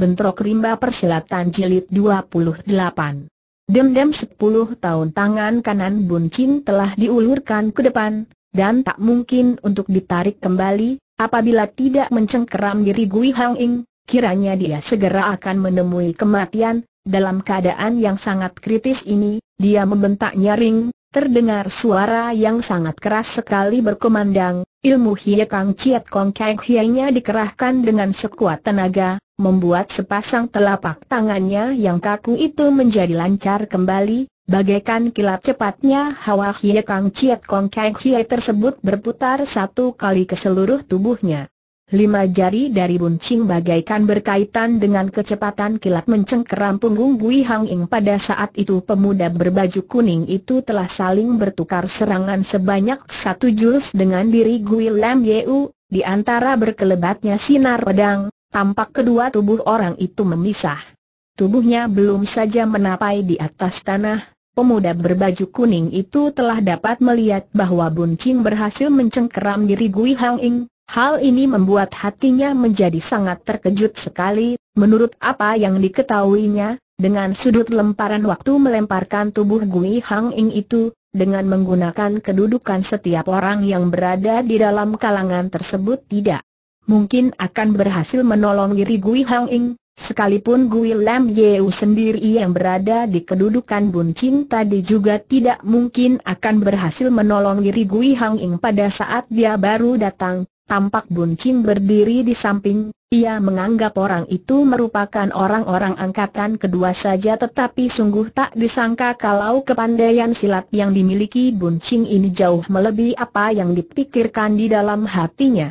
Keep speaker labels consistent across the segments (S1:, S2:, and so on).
S1: Bentrok Rimba Persilatan Jilid 28 Dem-dem 10 tahun tangan kanan Bun Chin telah diulurkan ke depan, dan tak mungkin untuk ditarik kembali, apabila tidak mencengkeram diri Gui Hang Ing, kiranya dia segera akan menemui kematian, dalam keadaan yang sangat kritis ini, dia membentak nyaring, terdengar suara yang sangat keras sekali berkumandang, ilmu Hie Kang Chiat Kong Kang Hie-nya dikerahkan dengan sekuat tenaga, membuat sepasang telapak tangannya yang kaku itu menjadi lancar kembali, bagaikan kilat cepatnya hawa Hye kang Chiat kong kang Hye tersebut berputar satu kali ke seluruh tubuhnya. Lima jari dari buncing bagaikan berkaitan dengan kecepatan kilat mencengkeram punggung Gui Hang Ing pada saat itu pemuda berbaju kuning itu telah saling bertukar serangan sebanyak satu jurus dengan diri Gui Lam Yeu, di antara berkelebatnya sinar pedang, Tampak kedua tubuh orang itu memisah. Tubuhnya belum saja menapai di atas tanah, pemuda berbaju kuning itu telah dapat melihat bahwa Buncing berhasil mencengkeram diri Gui Hang Ying. Hal ini membuat hatinya menjadi sangat terkejut sekali, menurut apa yang diketahuinya, dengan sudut lemparan waktu melemparkan tubuh Gui Hang Ying itu, dengan menggunakan kedudukan setiap orang yang berada di dalam kalangan tersebut tidak mungkin akan berhasil menolong diri Gui Hang Ing, sekalipun Gui Lam Yeu sendiri yang berada di kedudukan buncin tadi juga tidak mungkin akan berhasil menolong diri Gui Hang Ing pada saat dia baru datang, Tampak Bun Chin berdiri di samping, ia menganggap orang itu merupakan orang-orang angkatan kedua saja tetapi sungguh tak disangka kalau kepandaian silat yang dimiliki Bun Chin ini jauh melebihi apa yang dipikirkan di dalam hatinya.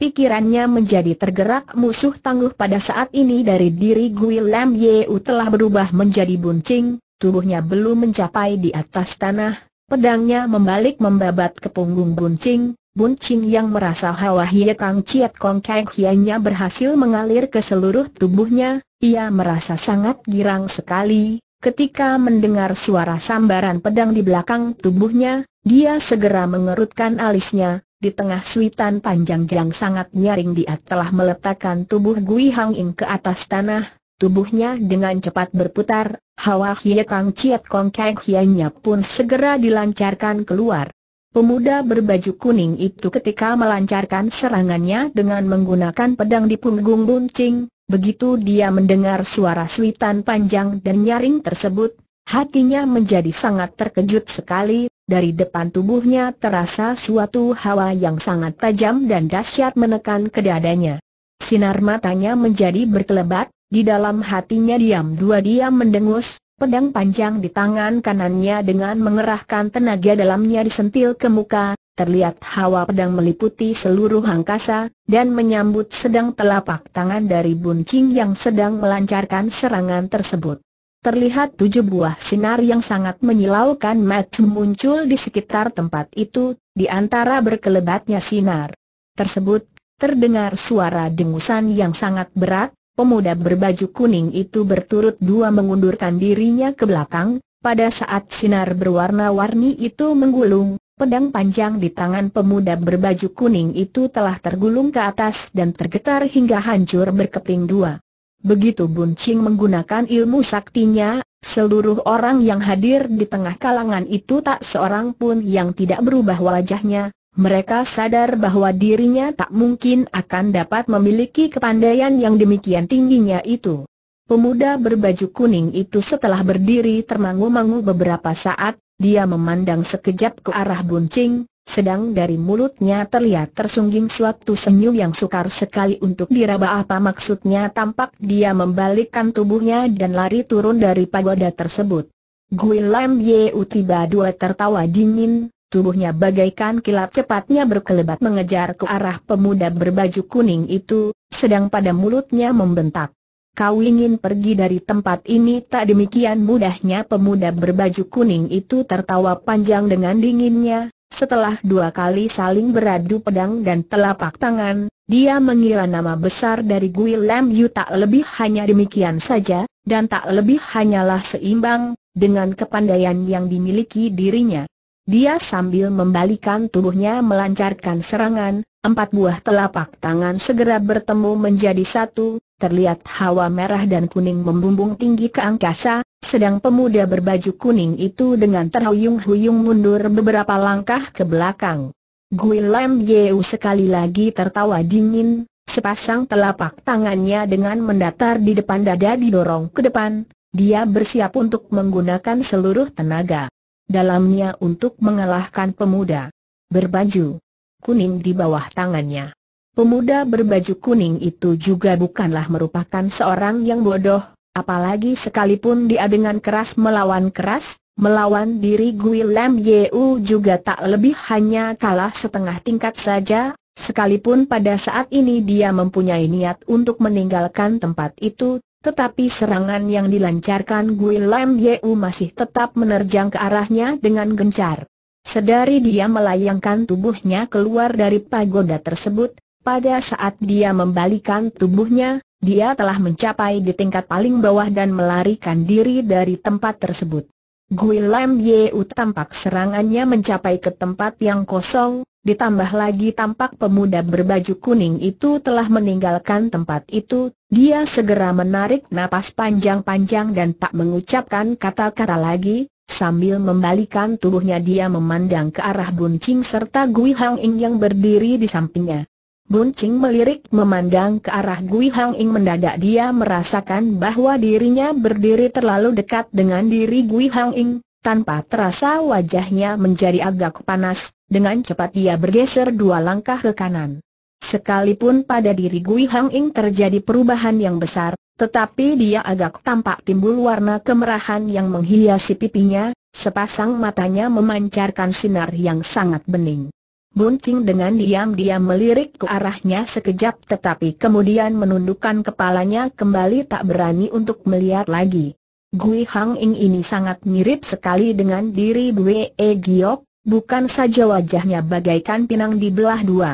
S1: Pikirannya menjadi tergerak musuh tangguh pada saat ini dari diri Gui Lam Yeu telah berubah menjadi buncing, tubuhnya belum mencapai di atas tanah, pedangnya membalik membabat ke punggung buncing, buncing yang merasa hawa hie Kang Chiat Kong Kang Hianya berhasil mengalir ke seluruh tubuhnya, ia merasa sangat girang sekali, ketika mendengar suara sambaran pedang di belakang tubuhnya, dia segera mengerutkan alisnya, di tengah suitan panjang yang sangat nyaring dia telah meletakkan tubuh Gui Hang Ying ke atas tanah, tubuhnya dengan cepat berputar, hawa Hye Kang Chiat Kong Kang Hianya pun segera dilancarkan keluar. Pemuda berbaju kuning itu ketika melancarkan serangannya dengan menggunakan pedang di punggung buncing, begitu dia mendengar suara suitan panjang dan nyaring tersebut, Hatinya menjadi sangat terkejut sekali, dari depan tubuhnya terasa suatu hawa yang sangat tajam dan dahsyat menekan ke dadanya. Sinar matanya menjadi berkelebat, di dalam hatinya diam dua dia mendengus, pedang panjang di tangan kanannya dengan mengerahkan tenaga dalamnya disentil ke muka, terlihat hawa pedang meliputi seluruh angkasa, dan menyambut sedang telapak tangan dari buncing yang sedang melancarkan serangan tersebut terlihat tujuh buah sinar yang sangat menyilaukan mata muncul di sekitar tempat itu, di antara berkelebatnya sinar tersebut, terdengar suara dengusan yang sangat berat, pemuda berbaju kuning itu berturut dua mengundurkan dirinya ke belakang, pada saat sinar berwarna-warni itu menggulung, pedang panjang di tangan pemuda berbaju kuning itu telah tergulung ke atas dan tergetar hingga hancur berkeping dua. Begitu Bun Ching menggunakan ilmu saktinya, seluruh orang yang hadir di tengah kalangan itu tak seorang pun yang tidak berubah wajahnya. Mereka sadar bahwa dirinya tak mungkin akan dapat memiliki kepandaian yang demikian tingginya itu. Pemuda berbaju kuning itu setelah berdiri termangu-mangu beberapa saat, dia memandang sekejap ke arah Bun Ching, sedang dari mulutnya terlihat tersungging suatu senyum yang sukar sekali untuk diraba apa maksudnya tampak dia membalikkan tubuhnya dan lari turun dari pagoda tersebut. Gui Lam Yeu tiba dua tertawa dingin, tubuhnya bagaikan kilat cepatnya berkelebat mengejar ke arah pemuda berbaju kuning itu, sedang pada mulutnya membentak. Kau ingin pergi dari tempat ini tak demikian mudahnya pemuda berbaju kuning itu tertawa panjang dengan dinginnya, setelah dua kali saling beradu pedang dan telapak tangan, dia mengira nama besar dari Gui Lam Yu tak lebih hanya demikian saja, dan tak lebih hanyalah seimbang, dengan kepandaian yang dimiliki dirinya. Dia sambil membalikan tubuhnya melancarkan serangan, empat buah telapak tangan segera bertemu menjadi satu, terlihat hawa merah dan kuning membumbung tinggi ke angkasa, sedang pemuda berbaju kuning itu dengan terhuyung-huyung mundur beberapa langkah ke belakang. Guilem Yeu sekali lagi tertawa dingin, sepasang telapak tangannya dengan mendatar di depan dada didorong ke depan, dia bersiap untuk menggunakan seluruh tenaga. Dalamnya untuk mengalahkan pemuda berbaju kuning di bawah tangannya. Pemuda berbaju kuning itu juga bukanlah merupakan seorang yang bodoh, Apalagi sekalipun dia dengan keras melawan keras, melawan diri Gui Lam Yeu juga tak lebih hanya kalah setengah tingkat saja, sekalipun pada saat ini dia mempunyai niat untuk meninggalkan tempat itu, tetapi serangan yang dilancarkan Gui Lam Yeu masih tetap menerjang ke arahnya dengan gencar. Sedari dia melayangkan tubuhnya keluar dari pagoda tersebut, pada saat dia membalikan tubuhnya, dia telah mencapai di tingkat paling bawah dan melarikan diri dari tempat tersebut. Gui Lam Yeu tampak serangannya mencapai ke tempat yang kosong, ditambah lagi tampak pemuda berbaju kuning itu telah meninggalkan tempat itu, dia segera menarik napas panjang-panjang dan tak mengucapkan kata-kata lagi, sambil membalikan tubuhnya dia memandang ke arah Bun Ching serta Gui Hang Ing yang berdiri di sampingnya. Buncing melirik memandang ke arah Gui Hang Ing mendadak dia merasakan bahwa dirinya berdiri terlalu dekat dengan diri Gui Hang Ing, tanpa terasa wajahnya menjadi agak panas, dengan cepat dia bergeser dua langkah ke kanan. Sekalipun pada diri Gui Hang Ing terjadi perubahan yang besar, tetapi dia agak tampak timbul warna kemerahan yang menghiasi pipinya, sepasang matanya memancarkan sinar yang sangat bening. Bunting dengan diam-diam melirik ke arahnya sekejap tetapi kemudian menundukkan kepalanya kembali tak berani untuk melihat lagi. Gui Hang Ing ini sangat mirip sekali dengan diri Bwe e Giok, bukan saja wajahnya bagaikan pinang di belah dua.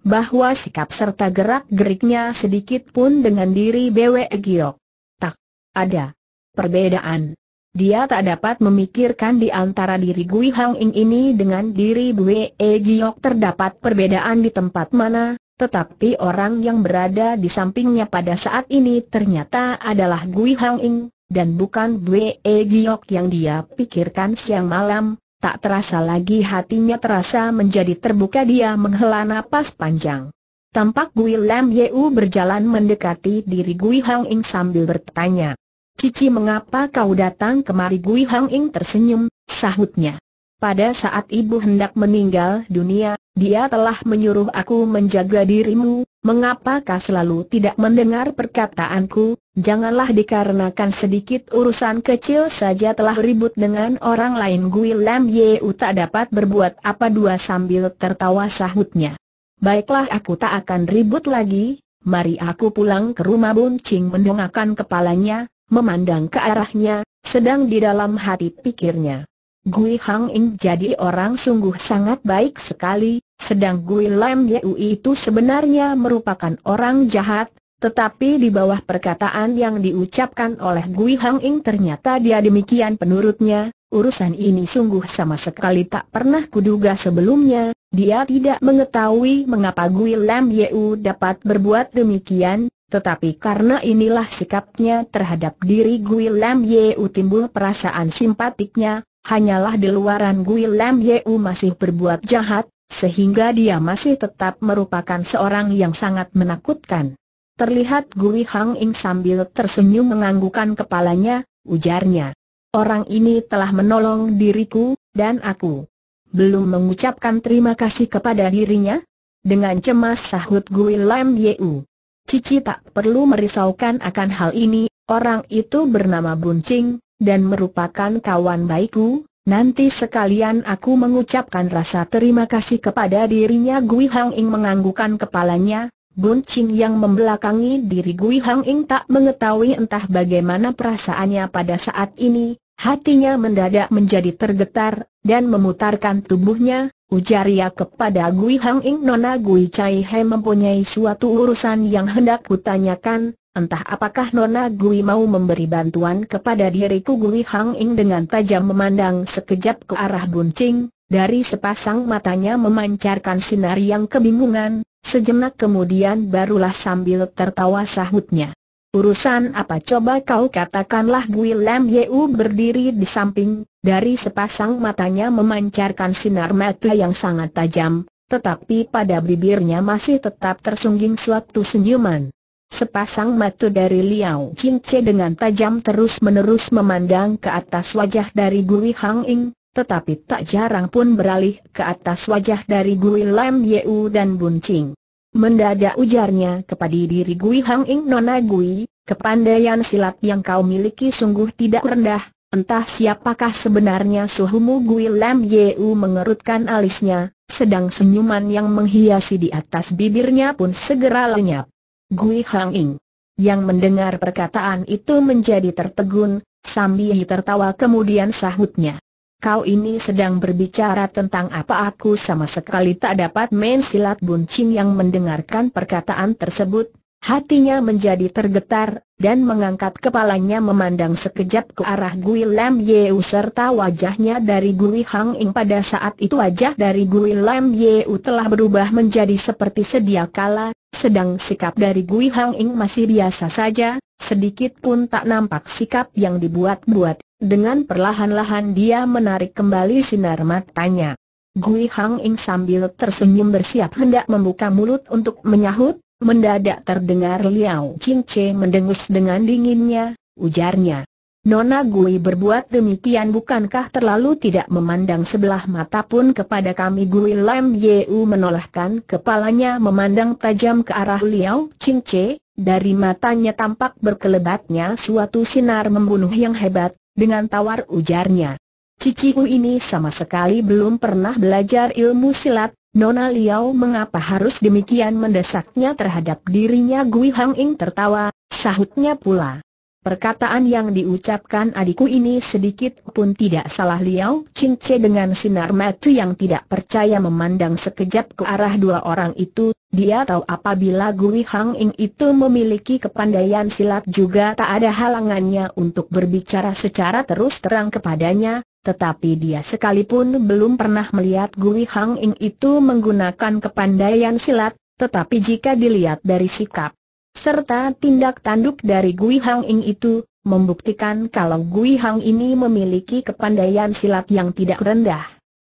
S1: Bahwa sikap serta gerak-geriknya sedikit pun dengan diri Bwe e Giok. Tak ada perbedaan. Dia tak dapat memikirkan di antara diri Gui Hang Ying ini dengan diri Bue E Giok terdapat perbedaan di tempat mana, tetapi orang yang berada di sampingnya pada saat ini ternyata adalah Gui Hang Ying dan bukan Bue E Giok yang dia pikirkan siang malam, tak terasa lagi hatinya terasa menjadi terbuka dia menghela napas panjang. Tampak Gui Lam Yeu berjalan mendekati diri Gui Hang Ying sambil bertanya. Cici mengapa kau datang kemari Gui Hang Ing tersenyum, sahutnya. Pada saat ibu hendak meninggal dunia, dia telah menyuruh aku menjaga dirimu, mengapa kau selalu tidak mendengar perkataanku, janganlah dikarenakan sedikit urusan kecil saja telah ribut dengan orang lain Gui Lam Ye U tak dapat berbuat apa dua sambil tertawa sahutnya. Baiklah aku tak akan ribut lagi, mari aku pulang ke rumah buncing mendongakkan kepalanya, memandang ke arahnya, sedang di dalam hati pikirnya. Gui Hang Ying jadi orang sungguh sangat baik sekali, sedang Gui Lam Yeu itu sebenarnya merupakan orang jahat, tetapi di bawah perkataan yang diucapkan oleh Gui Hang Ying ternyata dia demikian penurutnya, urusan ini sungguh sama sekali tak pernah kuduga sebelumnya, dia tidak mengetahui mengapa Gui Lam Yeu dapat berbuat demikian, tetapi karena inilah sikapnya terhadap diri Gui Lam Yeu timbul perasaan simpatiknya, hanyalah di luaran Gui Lam Yeu masih berbuat jahat, sehingga dia masih tetap merupakan seorang yang sangat menakutkan. Terlihat Gui Hang Ing sambil tersenyum menganggukan kepalanya, ujarnya. Orang ini telah menolong diriku, dan aku belum mengucapkan terima kasih kepada dirinya? Dengan cemas sahut Gui Lam Yeu. Cici tak perlu merisaukan akan hal ini, orang itu bernama Buncing, dan merupakan kawan baikku, nanti sekalian aku mengucapkan rasa terima kasih kepada dirinya Gui Hang Ing menganggukan kepalanya, Buncing yang membelakangi diri Gui Hang Ing tak mengetahui entah bagaimana perasaannya pada saat ini, hatinya mendadak menjadi tergetar, dan memutarkan tubuhnya, Ujar ia kepada Gui Hang Ing Nona Gui Chai He mempunyai suatu urusan yang hendak kutanyakan, entah apakah Nona Gui mau memberi bantuan kepada diriku Gui Hang Ing dengan tajam memandang sekejap ke arah Buncing, dari sepasang matanya memancarkan sinar yang kebingungan, sejenak kemudian barulah sambil tertawa sahutnya. Urusan apa coba kau katakanlah Gui Lam Yeu berdiri di samping, dari sepasang matanya memancarkan sinar mata yang sangat tajam, tetapi pada bibirnya masih tetap tersungging suatu senyuman. Sepasang mata dari Liao Cince dengan tajam terus-menerus memandang ke atas wajah dari Gui Hang Ing, tetapi tak jarang pun beralih ke atas wajah dari Gui Lam Yeu dan Bun Ching. Mendadak ujarnya kepada diri Gui Hang Ing Nona Gui, kepandaian silat yang kau miliki sungguh tidak rendah, entah siapakah sebenarnya suhumu Gui Lam Yeu mengerutkan alisnya, sedang senyuman yang menghiasi di atas bibirnya pun segera lenyap. Gui Hang Ing yang mendengar perkataan itu menjadi tertegun, sambil tertawa kemudian sahutnya kau ini sedang berbicara tentang apa aku sama sekali tak dapat main silat buncing yang mendengarkan perkataan tersebut, hatinya menjadi tergetar, dan mengangkat kepalanya memandang sekejap ke arah Gui Lam Yeu serta wajahnya dari Gui Hang Ing pada saat itu wajah dari Gui Lam Yeu telah berubah menjadi seperti sedia kala, sedang sikap dari Gui Hang Ing masih biasa saja, Sedikit pun tak nampak sikap yang dibuat-buat, dengan perlahan-lahan dia menarik kembali sinar matanya. Gui Hang Ing sambil tersenyum bersiap hendak membuka mulut untuk menyahut, mendadak terdengar Liao Ching Che mendengus dengan dinginnya, ujarnya. Nona Gui berbuat demikian bukankah terlalu tidak memandang sebelah mata pun kepada kami Gui Lam Yeu menolakkan kepalanya memandang tajam ke arah Liao Ching Che, dari matanya tampak berkelebatnya suatu sinar membunuh yang hebat, dengan tawar ujarnya. Ciciku ini sama sekali belum pernah belajar ilmu silat, Nona Liao mengapa harus demikian mendesaknya terhadap dirinya Gui Hang Ing tertawa, sahutnya pula. Perkataan yang diucapkan adikku ini sedikit pun tidak salah Liao Cince dengan sinar mata yang tidak percaya memandang sekejap ke arah dua orang itu, dia tahu apabila Gui Hang Ing itu memiliki kepandaian silat juga tak ada halangannya untuk berbicara secara terus terang kepadanya, tetapi dia sekalipun belum pernah melihat Gui Hang Ing itu menggunakan kepandaian silat, tetapi jika dilihat dari sikap serta tindak tanduk dari Gui Hang Ing itu, membuktikan kalau Gui Hang ini memiliki kepandaian silat yang tidak rendah.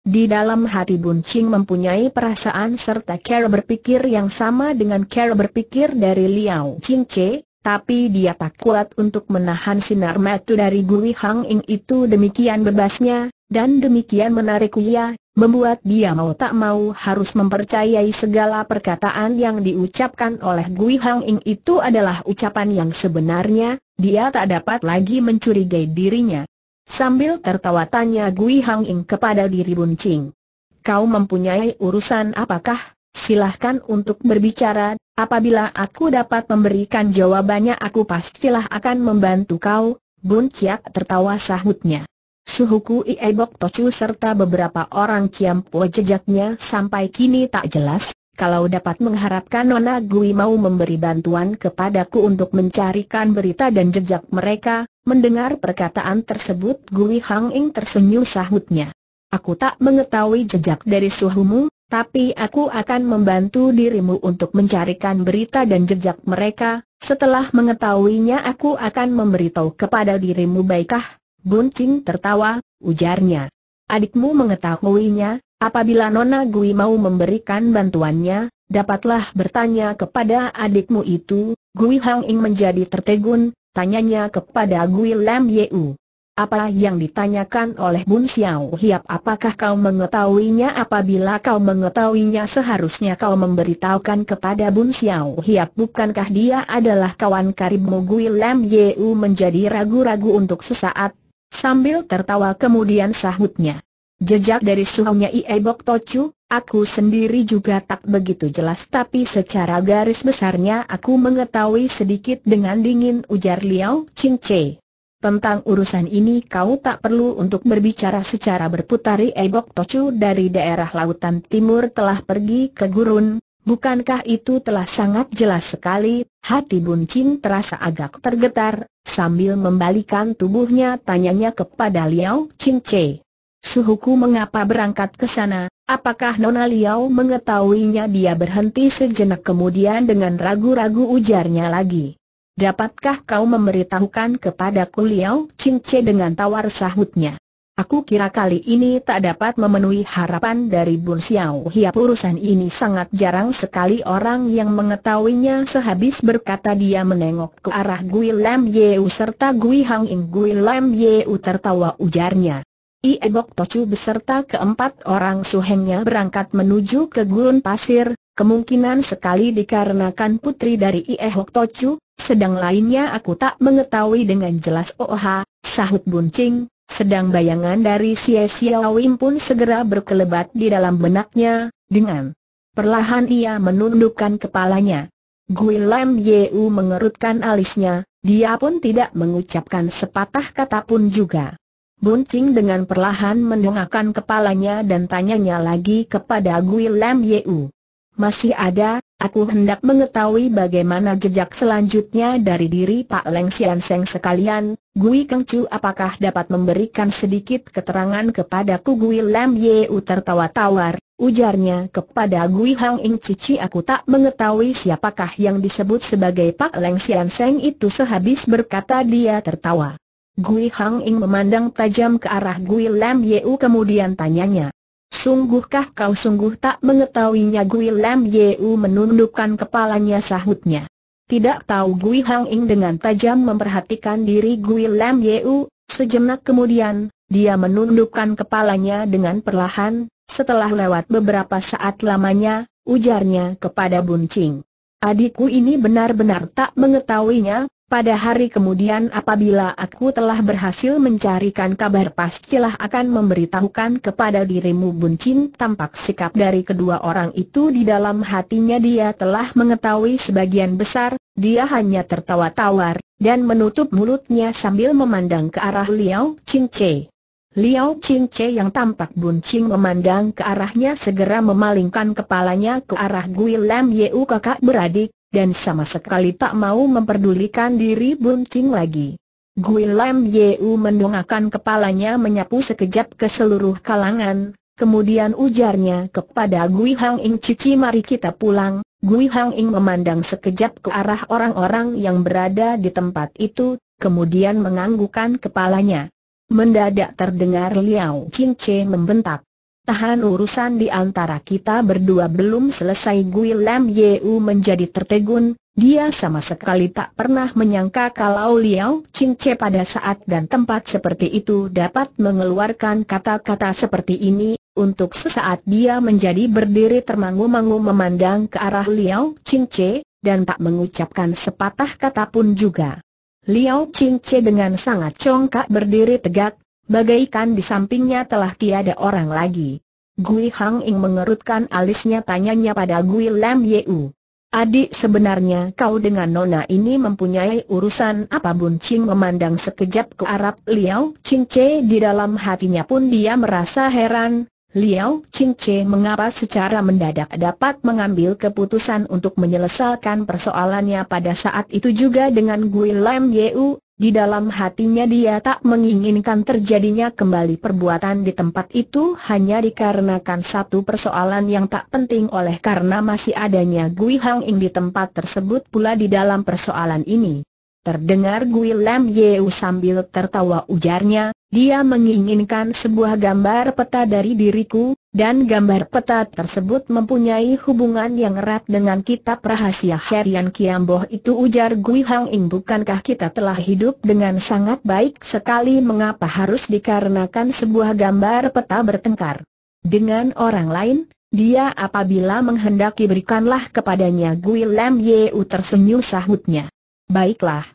S1: Di dalam hati Bun Ching mempunyai perasaan serta cara berpikir yang sama dengan cara berpikir dari Liao Ching Che, tapi dia tak kuat untuk menahan sinar mata dari Gui Hang Ing itu demikian bebasnya, dan demikian menarik ia, membuat dia mau tak mau harus mempercayai segala perkataan yang diucapkan oleh Gui Hang Ying itu adalah ucapan yang sebenarnya, dia tak dapat lagi mencurigai dirinya. Sambil tertawa tanya Gui Hang Ying kepada diri Bun Ching. Kau mempunyai urusan apakah? Silahkan untuk berbicara, apabila aku dapat memberikan jawabannya aku pastilah akan membantu kau, Bun Ciak tertawa sahutnya. Suhuku Iebok Tocu serta beberapa orang Kiampo jejaknya sampai kini tak jelas, kalau dapat mengharapkan Nona Gui mau memberi bantuan kepadaku untuk mencarikan berita dan jejak mereka, mendengar perkataan tersebut Gui Hang Ing tersenyum sahutnya. Aku tak mengetahui jejak dari suhumu, tapi aku akan membantu dirimu untuk mencarikan berita dan jejak mereka, setelah mengetahuinya aku akan memberitahu kepada dirimu baikah, Bun Bunting tertawa, ujarnya. Adikmu mengetahuinya, apabila Nona Gui mau memberikan bantuannya, dapatlah bertanya kepada adikmu itu, Gui Hang Ing menjadi tertegun, tanyanya kepada Gui Lam Yeu. Apa yang ditanyakan oleh Bun Xiao Hiap apakah kau mengetahuinya apabila kau mengetahuinya seharusnya kau memberitahukan kepada Bun Xiao Hiap bukankah dia adalah kawan karibmu Gui Lam Yeu menjadi ragu-ragu untuk sesaat, Sambil tertawa kemudian sahutnya. Jejak dari suhunya Iebok Tochu, aku sendiri juga tak begitu jelas tapi secara garis besarnya aku mengetahui sedikit dengan dingin ujar Liao Che. Tentang urusan ini kau tak perlu untuk berbicara secara berputar Iebok Tochu dari daerah lautan timur telah pergi ke gurun, Bukankah itu telah sangat jelas sekali? Hati Bun Chin terasa agak tergetar, sambil membalikan tubuhnya tanyanya kepada Liao Chin Che. Suhuku mengapa berangkat ke sana? Apakah Nona Liao mengetahuinya dia berhenti sejenak kemudian dengan ragu-ragu ujarnya lagi. Dapatkah kau memberitahukan kepadaku Liao Chin Che dengan tawar sahutnya? Aku kira kali ini tak dapat memenuhi harapan dari Bun Xiao Hiap urusan ini sangat jarang sekali orang yang mengetahuinya sehabis berkata dia menengok ke arah Gui Lam Yeu serta Gui Hang Ing Gui Lam Yeu tertawa ujarnya. Ie Iebok Tocu beserta keempat orang suhengnya berangkat menuju ke gurun pasir, kemungkinan sekali dikarenakan putri dari Ie Hok Tocu, sedang lainnya aku tak mengetahui dengan jelas Oh sahut Ching. Sedang bayangan dari Sia Wim pun segera berkelebat di dalam benaknya, dengan perlahan ia menundukkan kepalanya. Gui Lam Yeu mengerutkan alisnya, dia pun tidak mengucapkan sepatah kata pun juga. Buncing dengan perlahan mendongakkan kepalanya dan tanyanya lagi kepada Gui Lam Yeu. Masih ada, aku hendak mengetahui bagaimana jejak selanjutnya dari diri Pak Leng Sian Seng sekalian, Gui Keng Chu apakah dapat memberikan sedikit keterangan kepadaku Gui Lam U tertawa-tawar, ujarnya kepada Gui Hang Ing Cici aku tak mengetahui siapakah yang disebut sebagai Pak Leng Sian Seng itu sehabis berkata dia tertawa. Gui Hang Ing memandang tajam ke arah Gui Lam U kemudian tanyanya, Sungguhkah kau sungguh tak mengetahuinya Gui Lam Yeu menundukkan kepalanya sahutnya. Tidak tahu Gui Hang Ing dengan tajam memperhatikan diri Gui Lam Yeu, sejenak kemudian, dia menundukkan kepalanya dengan perlahan, setelah lewat beberapa saat lamanya, ujarnya kepada Buncing. Adikku ini benar-benar tak mengetahuinya, pada hari kemudian apabila aku telah berhasil mencarikan kabar pastilah akan memberitahukan kepada dirimu Buncin tampak sikap dari kedua orang itu di dalam hatinya dia telah mengetahui sebagian besar, dia hanya tertawa tawar, dan menutup mulutnya sambil memandang ke arah Liao Ching Che. Liao Ching Che yang tampak buncing memandang ke arahnya segera memalingkan kepalanya ke arah Gui Lam Yeu kakak beradik, dan sama sekali tak mau memperdulikan diri Bunting lagi. Gui Lam Yeu mendongakkan kepalanya menyapu sekejap ke seluruh kalangan, kemudian ujarnya kepada Gui Hang Ing Cici mari kita pulang. Gui Hang Ing memandang sekejap ke arah orang-orang yang berada di tempat itu, kemudian menganggukkan kepalanya. Mendadak terdengar Liao Chin Che membentak. Tahan urusan di antara kita berdua belum selesai Gui Lam Yeu menjadi tertegun, dia sama sekali tak pernah menyangka kalau Liao Cince pada saat dan tempat seperti itu dapat mengeluarkan kata-kata seperti ini, untuk sesaat dia menjadi berdiri termangu-mangu memandang ke arah Liao Cince, dan tak mengucapkan sepatah kata pun juga. Liao Cince dengan sangat congkak berdiri tegak, Bagaikan di sampingnya telah tiada orang lagi. Gui Hang Ing mengerutkan alisnya tanyanya pada Gui Lam U. Adik sebenarnya kau dengan Nona ini mempunyai urusan apa Bun Ching memandang sekejap ke Arab Liao Ching Che di dalam hatinya pun dia merasa heran, Liao Qingce mengapa secara mendadak dapat mengambil keputusan untuk menyelesaikan persoalannya pada saat itu juga dengan Gui Lam U di dalam hatinya dia tak menginginkan terjadinya kembali perbuatan di tempat itu hanya dikarenakan satu persoalan yang tak penting oleh karena masih adanya Gui Hang Ing di tempat tersebut pula di dalam persoalan ini. Terdengar Guilam Yeu sambil tertawa ujarnya, dia menginginkan sebuah gambar peta dari diriku, dan gambar peta tersebut mempunyai hubungan yang erat dengan kitab rahasia Herian Kiamboh itu ujar Gui Hang Ing bukankah kita telah hidup dengan sangat baik sekali mengapa harus dikarenakan sebuah gambar peta bertengkar dengan orang lain, dia apabila menghendaki berikanlah kepadanya Gui Lam Yeu tersenyum sahutnya. Baiklah.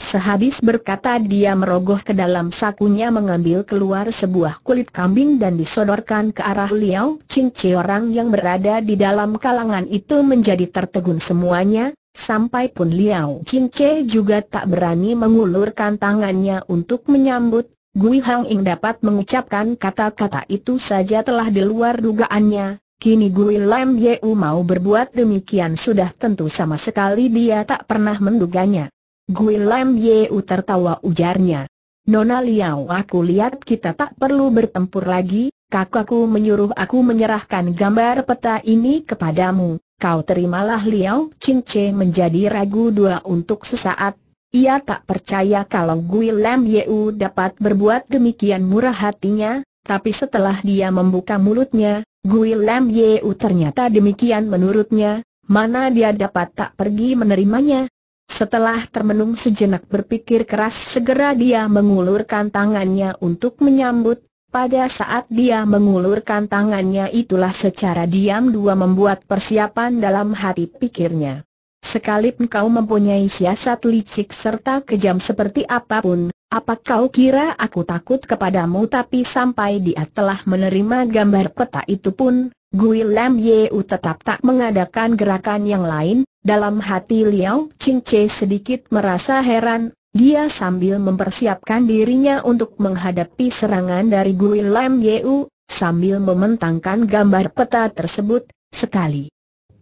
S1: Sehabis berkata dia merogoh ke dalam sakunya mengambil keluar sebuah kulit kambing dan disodorkan ke arah Liao Chi orang yang berada di dalam kalangan itu menjadi tertegun semuanya, sampai pun Liao Chi juga tak berani mengulurkan tangannya untuk menyambut, Gui Hang Ing dapat mengucapkan kata-kata itu saja telah di luar dugaannya, Kini Gui Lam Yeu mau berbuat demikian sudah tentu sama sekali dia tak pernah menduganya. Gui Lam Yeu tertawa ujarnya. Nona Liao aku lihat kita tak perlu bertempur lagi, kakakku menyuruh aku menyerahkan gambar peta ini kepadamu. Kau terimalah Liao Cince menjadi ragu dua untuk sesaat. Ia tak percaya kalau Gui Lam Yeu dapat berbuat demikian murah hatinya, tapi setelah dia membuka mulutnya, Gui Lam Yeu ternyata demikian menurutnya, mana dia dapat tak pergi menerimanya? Setelah termenung sejenak berpikir keras segera dia mengulurkan tangannya untuk menyambut, pada saat dia mengulurkan tangannya itulah secara diam dua membuat persiapan dalam hati pikirnya sekali engkau mempunyai siasat licik serta kejam seperti apapun, apa kau kira aku takut kepadamu tapi sampai dia telah menerima gambar peta itu pun, Gui Lam Yeu tetap tak mengadakan gerakan yang lain, dalam hati Liao Ching Che sedikit merasa heran, dia sambil mempersiapkan dirinya untuk menghadapi serangan dari Gui Lam Yeu, sambil mementangkan gambar peta tersebut, sekali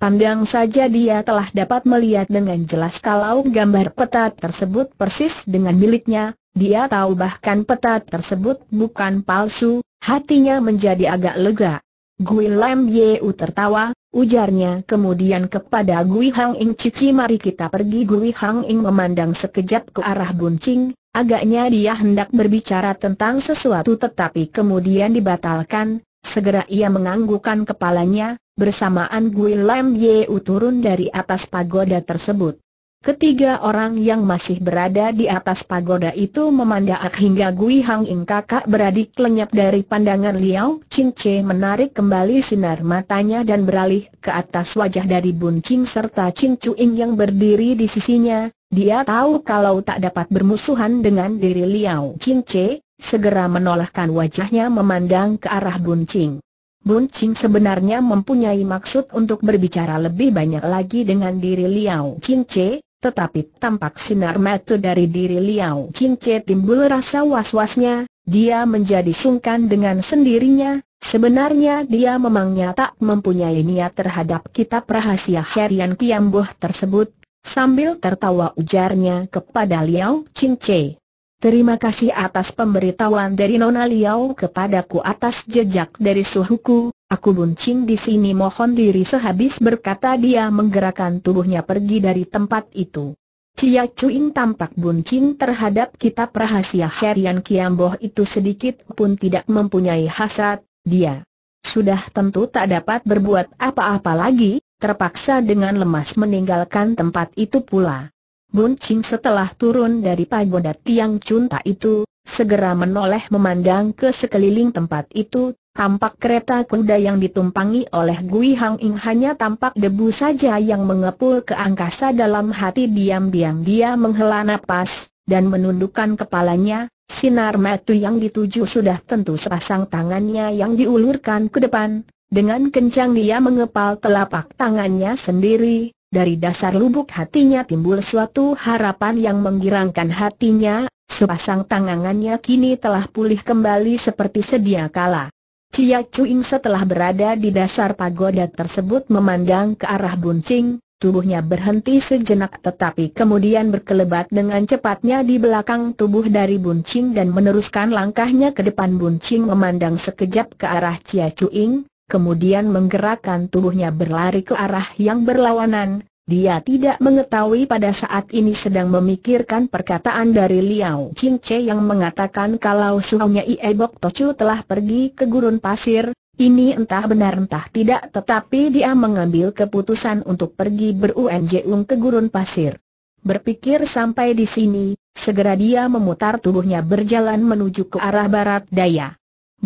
S1: pandang saja dia telah dapat melihat dengan jelas kalau gambar peta tersebut persis dengan miliknya, dia tahu bahkan peta tersebut bukan palsu, hatinya menjadi agak lega. Gui Lam Yeu tertawa, ujarnya kemudian kepada Gui Hang Ing Cici mari kita pergi Gui Hang Ing memandang sekejap ke arah Buncing, agaknya dia hendak berbicara tentang sesuatu tetapi kemudian dibatalkan, Segera ia menganggukkan kepalanya, bersamaan Gui Lam Yeu turun dari atas pagoda tersebut. Ketiga orang yang masih berada di atas pagoda itu memandang hingga Gui Hang Ing kakak beradik lenyap dari pandangan Liao Ching Che menarik kembali sinar matanya dan beralih ke atas wajah dari Bun Ching serta Ching Chu Ing yang berdiri di sisinya. Dia tahu kalau tak dapat bermusuhan dengan diri Liao Ching Che, Segera menolakkan wajahnya memandang ke arah Buncing. Buncing sebenarnya mempunyai maksud untuk berbicara lebih banyak lagi dengan diri Liao Che, tetapi tampak sinar mata dari diri Liao Che timbul rasa was-wasnya, dia menjadi sungkan dengan sendirinya, sebenarnya dia memangnya tak mempunyai niat terhadap kitab rahasia Herian Kiambuh tersebut, sambil tertawa ujarnya kepada Liao Che. Terima kasih atas pemberitahuan dari Nona Liao kepadaku atas jejak dari suhuku, aku buncing di sini mohon diri sehabis berkata dia menggerakkan tubuhnya pergi dari tempat itu. Cia Cuing tampak buncing terhadap kitab rahasia Herian Kiamboh itu sedikit pun tidak mempunyai hasad, dia sudah tentu tak dapat berbuat apa-apa lagi, terpaksa dengan lemas meninggalkan tempat itu pula. Bun Ching setelah turun dari pagoda Tiang Cunta itu, segera menoleh memandang ke sekeliling tempat itu, tampak kereta kuda yang ditumpangi oleh Gui Hang Ing hanya tampak debu saja yang mengepul ke angkasa dalam hati diam-diam dia menghela nafas dan menundukkan kepalanya, sinar metu yang dituju sudah tentu sepasang tangannya yang diulurkan ke depan, dengan kencang dia mengepal telapak tangannya sendiri, dari dasar lubuk hatinya timbul suatu harapan yang menggirangkan hatinya, sepasang tangannya kini telah pulih kembali seperti sedia kala. Cia Cuing setelah berada di dasar pagoda tersebut memandang ke arah buncing, tubuhnya berhenti sejenak tetapi kemudian berkelebat dengan cepatnya di belakang tubuh dari buncing dan meneruskan langkahnya ke depan buncing memandang sekejap ke arah Cia Cuing, kemudian menggerakkan tubuhnya berlari ke arah yang berlawanan. Dia tidak mengetahui pada saat ini sedang memikirkan perkataan dari Liao Ching Che yang mengatakan kalau suhunya Ie Bok Tochu telah pergi ke gurun pasir, ini entah benar entah tidak tetapi dia mengambil keputusan untuk pergi berunjung ke gurun pasir. Berpikir sampai di sini, segera dia memutar tubuhnya berjalan menuju ke arah barat daya.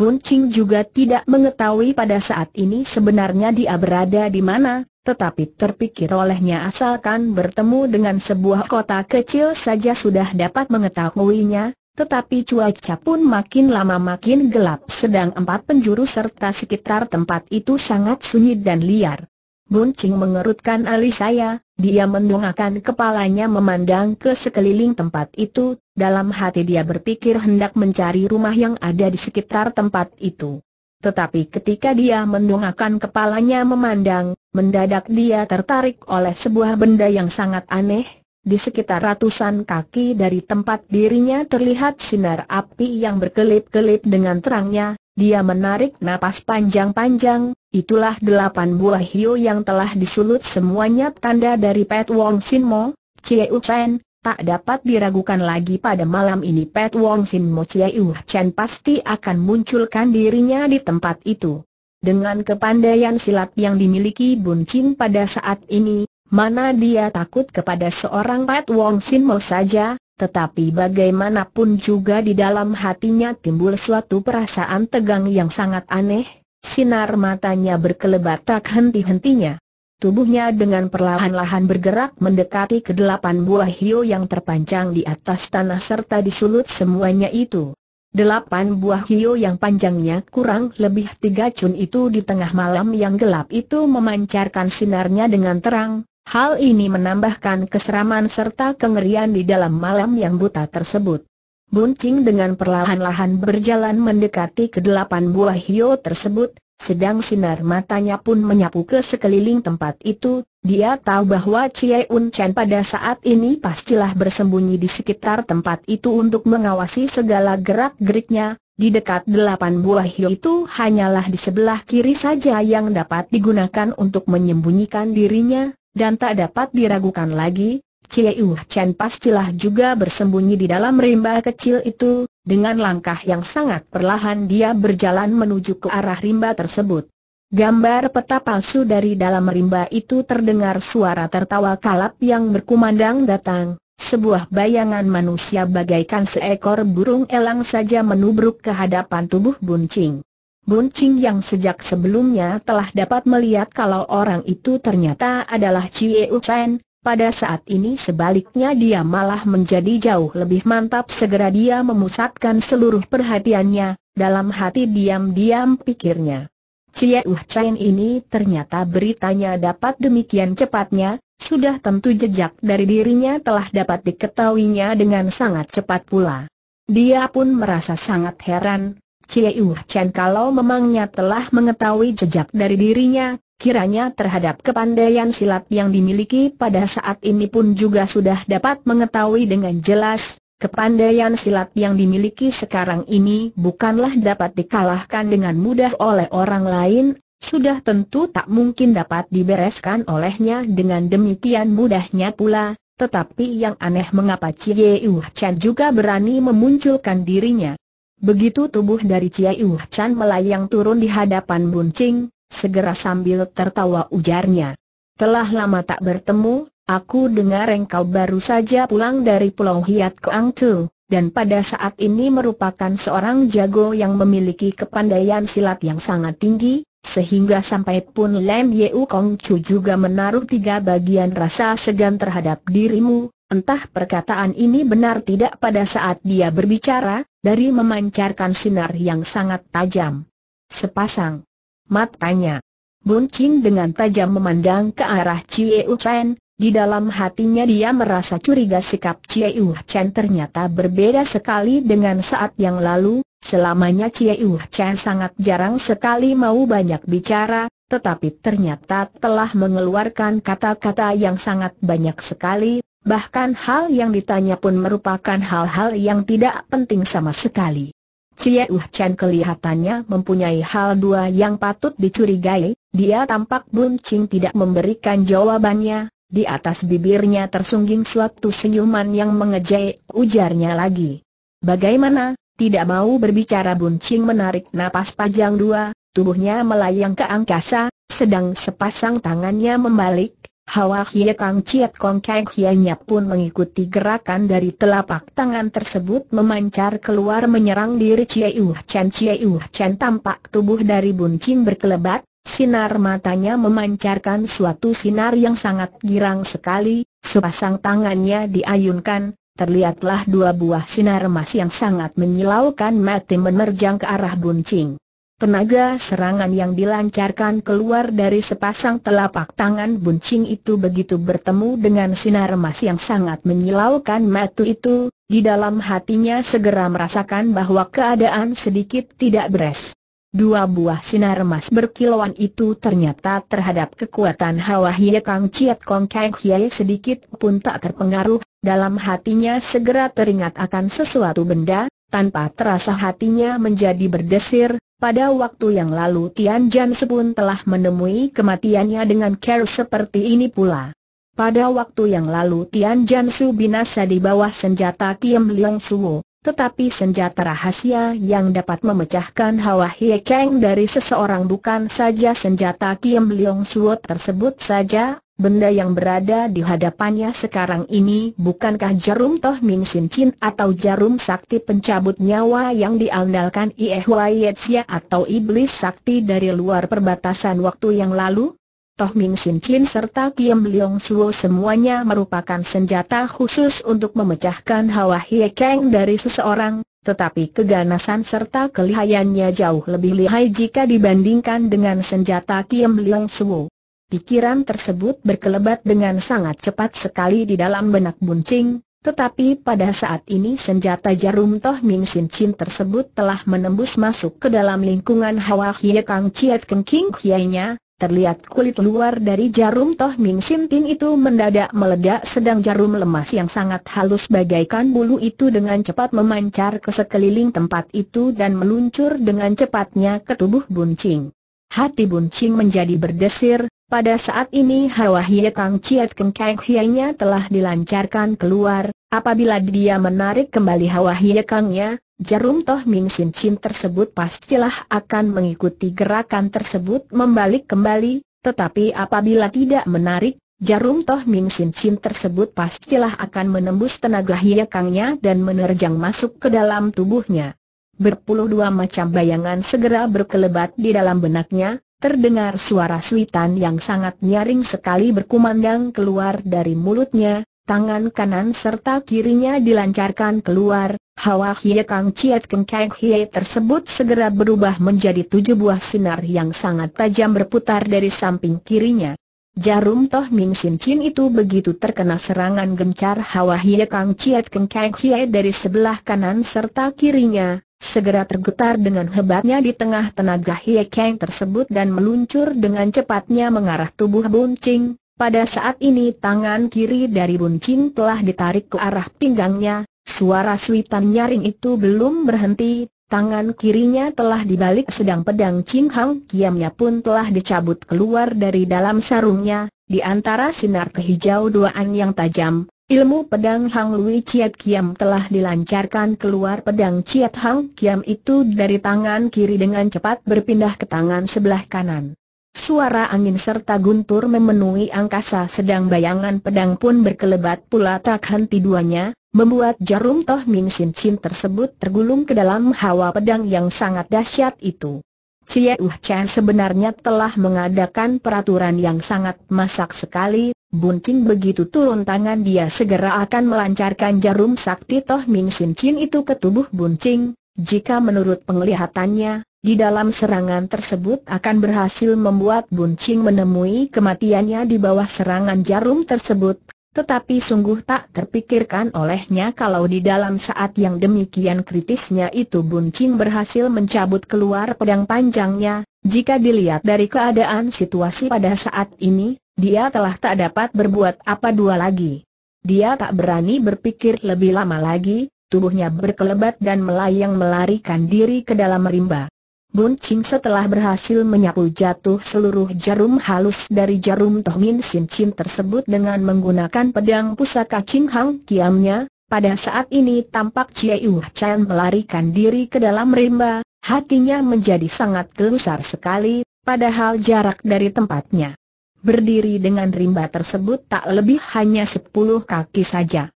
S1: Buncing juga tidak mengetahui pada saat ini sebenarnya dia berada di mana, tetapi terpikir olehnya asalkan bertemu dengan sebuah kota kecil saja sudah dapat mengetahuinya, tetapi cuaca pun makin lama makin gelap sedang empat penjuru serta sekitar tempat itu sangat sunyi dan liar. Buncing mengerutkan alis saya, dia mendongakkan kepalanya memandang ke sekeliling tempat itu, dalam hati dia berpikir hendak mencari rumah yang ada di sekitar tempat itu. Tetapi ketika dia mendongakkan kepalanya memandang, mendadak dia tertarik oleh sebuah benda yang sangat aneh. Di sekitar ratusan kaki dari tempat dirinya terlihat sinar api yang berkelip-kelip dengan terangnya, dia menarik napas panjang-panjang, Itulah delapan buah hiu yang telah disulut semuanya tanda dari Pet Wong Sin Mo, Chie U Chen, tak dapat diragukan lagi pada malam ini Pet Wong Sin Mo Chie U Chen pasti akan munculkan dirinya di tempat itu. Dengan kepandaian silat yang dimiliki Bun Chin pada saat ini, mana dia takut kepada seorang Pat Wong Sin Mo saja, tetapi bagaimanapun juga di dalam hatinya timbul suatu perasaan tegang yang sangat aneh, Sinar matanya berkelebat tak henti-hentinya. Tubuhnya dengan perlahan-lahan bergerak mendekati kedelapan buah hiu yang terpanjang di atas tanah serta disulut semuanya itu. Delapan buah hiu yang panjangnya kurang lebih tiga cun itu di tengah malam yang gelap itu memancarkan sinarnya dengan terang, hal ini menambahkan keseraman serta kengerian di dalam malam yang buta tersebut. Buncing dengan perlahan-lahan berjalan mendekati kedelapan buah hiu tersebut, sedang sinar matanya pun menyapu ke sekeliling tempat itu, dia tahu bahwa Chie Un Chen pada saat ini pastilah bersembunyi di sekitar tempat itu untuk mengawasi segala gerak-geriknya, di dekat delapan buah hiu itu hanyalah di sebelah kiri saja yang dapat digunakan untuk menyembunyikan dirinya, dan tak dapat diragukan lagi, Cieu Chen pastilah juga bersembunyi di dalam rimba kecil itu, dengan langkah yang sangat perlahan dia berjalan menuju ke arah rimba tersebut. Gambar peta palsu dari dalam rimba itu terdengar suara tertawa kalap yang berkumandang datang, sebuah bayangan manusia bagaikan seekor burung elang saja menubruk ke hadapan tubuh buncing. Buncing yang sejak sebelumnya telah dapat melihat kalau orang itu ternyata adalah Cie Chen, pada saat ini sebaliknya dia malah menjadi jauh lebih mantap segera dia memusatkan seluruh perhatiannya, dalam hati diam-diam pikirnya. Cie Uh Chen ini ternyata beritanya dapat demikian cepatnya, sudah tentu jejak dari dirinya telah dapat diketahuinya dengan sangat cepat pula. Dia pun merasa sangat heran, Cie Chen kalau memangnya telah mengetahui jejak dari dirinya, kiranya terhadap kepandaian silat yang dimiliki pada saat ini pun juga sudah dapat mengetahui dengan jelas, kepandaian silat yang dimiliki sekarang ini bukanlah dapat dikalahkan dengan mudah oleh orang lain, sudah tentu tak mungkin dapat dibereskan olehnya dengan demikian mudahnya pula, tetapi yang aneh mengapa Cie Chen juga berani memunculkan dirinya. Begitu tubuh dari Ciai Uh Chan melayang turun di hadapan Bun Ching, segera sambil tertawa ujarnya. Telah lama tak bertemu, aku dengar engkau baru saja pulang dari Pulau Hiat ke Angtu, dan pada saat ini merupakan seorang jago yang memiliki kepandaian silat yang sangat tinggi, sehingga sampai pun Lem Yeu Kong Chu juga menaruh tiga bagian rasa segan terhadap dirimu, entah perkataan ini benar tidak pada saat dia berbicara, dari memancarkan sinar yang sangat tajam. Sepasang matanya. Bun Qing dengan tajam memandang ke arah Cie U Chen, di dalam hatinya dia merasa curiga sikap Cie U Chen ternyata berbeda sekali dengan saat yang lalu, selamanya Cie U Chen sangat jarang sekali mau banyak bicara, tetapi ternyata telah mengeluarkan kata-kata yang sangat banyak sekali, Bahkan hal yang ditanya pun merupakan hal-hal yang tidak penting sama sekali. Cie Uh Chan kelihatannya mempunyai hal dua yang patut dicurigai, dia tampak buncing tidak memberikan jawabannya, di atas bibirnya tersungging suatu senyuman yang mengejek, ujarnya lagi. Bagaimana, tidak mau berbicara buncing menarik napas panjang dua, tubuhnya melayang ke angkasa, sedang sepasang tangannya membalik, Hawa Hie Kang Chiat Kong Kang hie pun mengikuti gerakan dari telapak tangan tersebut memancar keluar menyerang diri Chie Yuh Chen Chie Yuh Chen tampak tubuh dari buncing berkelebat, sinar matanya memancarkan suatu sinar yang sangat girang sekali, sepasang tangannya diayunkan, terlihatlah dua buah sinar emas yang sangat menyilaukan mati menerjang ke arah buncing. Tenaga serangan yang dilancarkan keluar dari sepasang telapak tangan buncing itu begitu bertemu dengan sinar emas yang sangat menyilaukan Matu itu, di dalam hatinya segera merasakan bahwa keadaan sedikit tidak beres. Dua buah sinar emas berkilauan itu ternyata terhadap kekuatan Hawa Hie Kang Chiat Kong Kang Hie sedikit pun tak terpengaruh, dalam hatinya segera teringat akan sesuatu benda, tanpa terasa hatinya menjadi berdesir, pada waktu yang lalu Tian Jan Sepun telah menemui kematiannya dengan care seperti ini pula. Pada waktu yang lalu Tian Jan Su binasa di bawah senjata Tiam Liang Suo, tetapi senjata rahasia yang dapat memecahkan Hawa Hie Kang dari seseorang bukan saja senjata Tiam Liang Suo tersebut saja, Benda yang berada di hadapannya sekarang ini bukankah jarum toh Min Sin Chin atau jarum sakti pencabut nyawa yang diandalkan Ie Huai atau iblis sakti dari luar perbatasan waktu yang lalu? Toh Min Sin Chin serta Kiem Leong Suo semuanya merupakan senjata khusus untuk memecahkan Hawa Hie Kang dari seseorang, tetapi keganasan serta kelihayannya jauh lebih lihai jika dibandingkan dengan senjata Kiem Leong Suo. Pikiran tersebut berkelebat dengan sangat cepat sekali di dalam benak Buncing, tetapi pada saat ini senjata jarum Toh Ming Sin Chin tersebut telah menembus masuk ke dalam lingkungan Hawa Hye Kang Chiat Keng King Hye-nya, terlihat kulit luar dari jarum Toh Ming Sin Tin itu mendadak meledak sedang jarum lemas yang sangat halus bagaikan bulu itu dengan cepat memancar ke sekeliling tempat itu dan meluncur dengan cepatnya ke tubuh Buncing. Hati Buncing menjadi berdesir, pada saat ini hawa Hie Kang Chiat Hianya telah dilancarkan keluar, apabila dia menarik kembali hawa Hie Kangnya, jarum toh Ming Sin Chin tersebut pastilah akan mengikuti gerakan tersebut membalik kembali, tetapi apabila tidak menarik, jarum toh Ming Sin Chin tersebut pastilah akan menembus tenaga Hie Kangnya dan menerjang masuk ke dalam tubuhnya. Berpuluh dua macam bayangan segera berkelebat di dalam benaknya, Terdengar suara suitan yang sangat nyaring sekali berkumandang keluar dari mulutnya, tangan kanan serta kirinya dilancarkan keluar, hawa hie kang ciat keng keng hie tersebut segera berubah menjadi tujuh buah sinar yang sangat tajam berputar dari samping kirinya. Jarum Toh Ming Sin Chin itu begitu terkena serangan gencar Hawa Hie Kang Chiat Keng Kang Hie dari sebelah kanan serta kirinya, segera tergetar dengan hebatnya di tengah tenaga Hie Kang tersebut dan meluncur dengan cepatnya mengarah tubuh Bun Ching. Pada saat ini tangan kiri dari Bun Ching telah ditarik ke arah pinggangnya, suara suitan nyaring itu belum berhenti, Tangan kirinya telah dibalik sedang pedang Ching Hang Kiamnya pun telah dicabut keluar dari dalam sarungnya, di antara sinar kehijau duaan yang tajam, ilmu pedang Hang Lui Chiat Kiam telah dilancarkan keluar pedang Chiat Hang Kiam itu dari tangan kiri dengan cepat berpindah ke tangan sebelah kanan. Suara angin serta guntur memenuhi angkasa sedang bayangan pedang pun berkelebat pula tak henti duanya, membuat jarum toh Ming Sin Chin tersebut tergulung ke dalam hawa pedang yang sangat dahsyat itu. Cie Uh Chan sebenarnya telah mengadakan peraturan yang sangat masak sekali, bunting begitu turun tangan dia segera akan melancarkan jarum sakti toh Ming Sin Chin itu ke tubuh bunting, jika menurut penglihatannya, di dalam serangan tersebut akan berhasil membuat Buncing menemui kematiannya di bawah serangan jarum tersebut, tetapi sungguh tak terpikirkan olehnya kalau di dalam saat yang demikian kritisnya itu Buncing berhasil mencabut keluar pedang panjangnya, jika dilihat dari keadaan situasi pada saat ini, dia telah tak dapat berbuat apa dua lagi. Dia tak berani berpikir lebih lama lagi, tubuhnya berkelebat dan melayang melarikan diri ke dalam rimba. Bun Ching setelah berhasil menyapu jatuh seluruh jarum halus dari jarum Tohmin Sin Chin tersebut dengan menggunakan pedang pusaka Ching Hang Kiamnya, pada saat ini tampak Yu Chan melarikan diri ke dalam rimba, hatinya menjadi sangat gelusar sekali, padahal jarak dari tempatnya. Berdiri dengan rimba tersebut tak lebih hanya sepuluh kaki saja.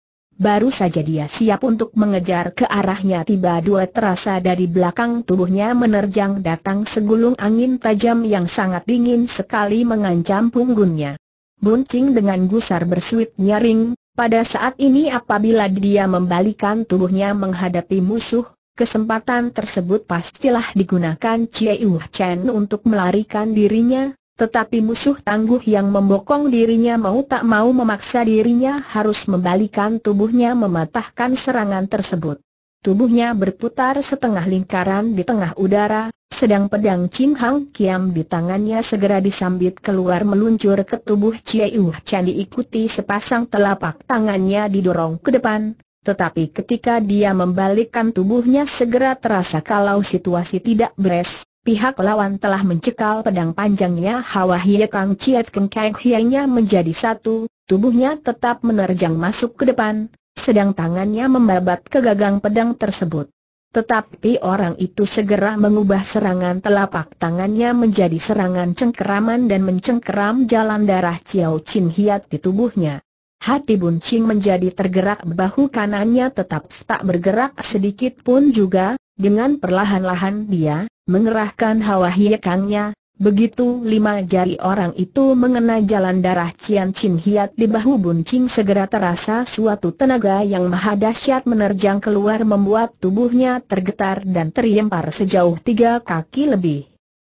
S1: Baru saja dia siap untuk mengejar ke arahnya tiba dua terasa dari belakang tubuhnya menerjang datang segulung angin tajam yang sangat dingin sekali mengancam punggungnya. Bunting dengan gusar bersuit nyaring, pada saat ini apabila dia membalikan tubuhnya menghadapi musuh, kesempatan tersebut pastilah digunakan Chieh Chen untuk melarikan dirinya, tetapi musuh tangguh yang membokong dirinya mau tak mau memaksa dirinya harus membalikan tubuhnya mematahkan serangan tersebut. Tubuhnya berputar setengah lingkaran di tengah udara, sedang pedang Chin Hang Kiam di tangannya segera disambit keluar meluncur ke tubuh Cieu Chan diikuti sepasang telapak tangannya didorong ke depan, tetapi ketika dia membalikkan tubuhnya segera terasa kalau situasi tidak beres, Pihak lawan telah mencekal pedang panjangnya Hawa Hie Kang Chiat Keng Kang Hienya menjadi satu, tubuhnya tetap menerjang masuk ke depan, sedang tangannya membabat ke gagang pedang tersebut. Tetapi orang itu segera mengubah serangan telapak tangannya menjadi serangan cengkeraman dan mencengkeram jalan darah Chiao Chin Hiat di tubuhnya. Hati Buncing menjadi tergerak bahu kanannya tetap tak bergerak sedikit pun juga, dengan perlahan-lahan dia mengerahkan hawa hiekangnya, begitu lima jari orang itu mengena jalan darah Cian Chin Hiat di bahu buncing segera terasa suatu tenaga yang maha dahsyat menerjang keluar membuat tubuhnya tergetar dan terlempar sejauh tiga kaki lebih.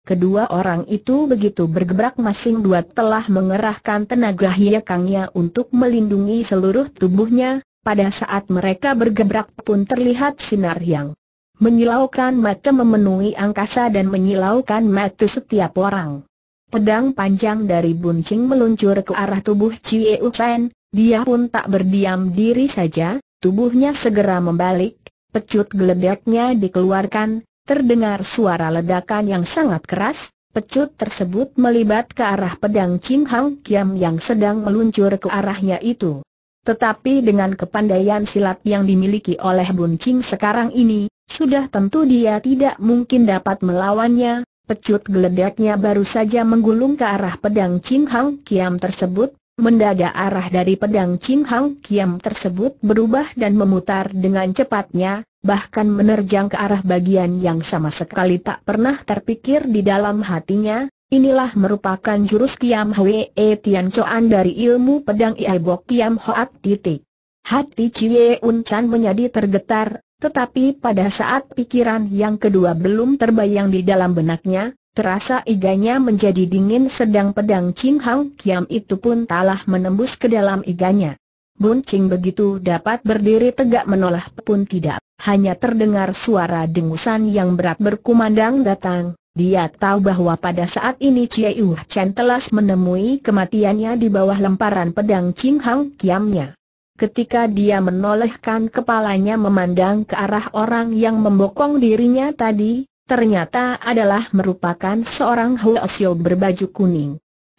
S1: Kedua orang itu begitu bergebrak masing dua telah mengerahkan tenaga hiekangnya untuk melindungi seluruh tubuhnya, pada saat mereka bergebrak pun terlihat sinar yang Menyilaukan mata memenuhi angkasa dan menyilaukan mata setiap orang. Pedang panjang dari buncing meluncur ke arah tubuh Cie Chen, dia pun tak berdiam diri saja, tubuhnya segera membalik, pecut geledeknya dikeluarkan, terdengar suara ledakan yang sangat keras, pecut tersebut melibat ke arah pedang Ching Hang Kiam yang sedang meluncur ke arahnya itu. Tetapi dengan kepandaian silat yang dimiliki oleh Bun sekarang ini, sudah tentu dia tidak mungkin dapat melawannya, pecut geledeknya baru saja menggulung ke arah pedang Ching Hang Kiam tersebut, mendadak arah dari pedang Ching Hang Kiam tersebut berubah dan memutar dengan cepatnya, bahkan menerjang ke arah bagian yang sama sekali tak pernah terpikir di dalam hatinya, Inilah merupakan jurus Kiam Hwee Tian Choan dari ilmu pedang Iai Bok Kiam Hoat titik. Hati Cie Chan menjadi tergetar, tetapi pada saat pikiran yang kedua belum terbayang di dalam benaknya, terasa iganya menjadi dingin sedang pedang Ching Hang Kiam itu pun telah menembus ke dalam iganya. Bun Ching begitu dapat berdiri tegak menolak pun tidak, hanya terdengar suara dengusan yang berat berkumandang datang. Dia tahu bahwa pada saat ini Chie Yu Chen telah menemui kematiannya di bawah lemparan pedang Ching Hang Kiamnya. Ketika dia menolehkan kepalanya memandang ke arah orang yang membokong dirinya tadi, ternyata adalah merupakan seorang Huasio berbaju kuning.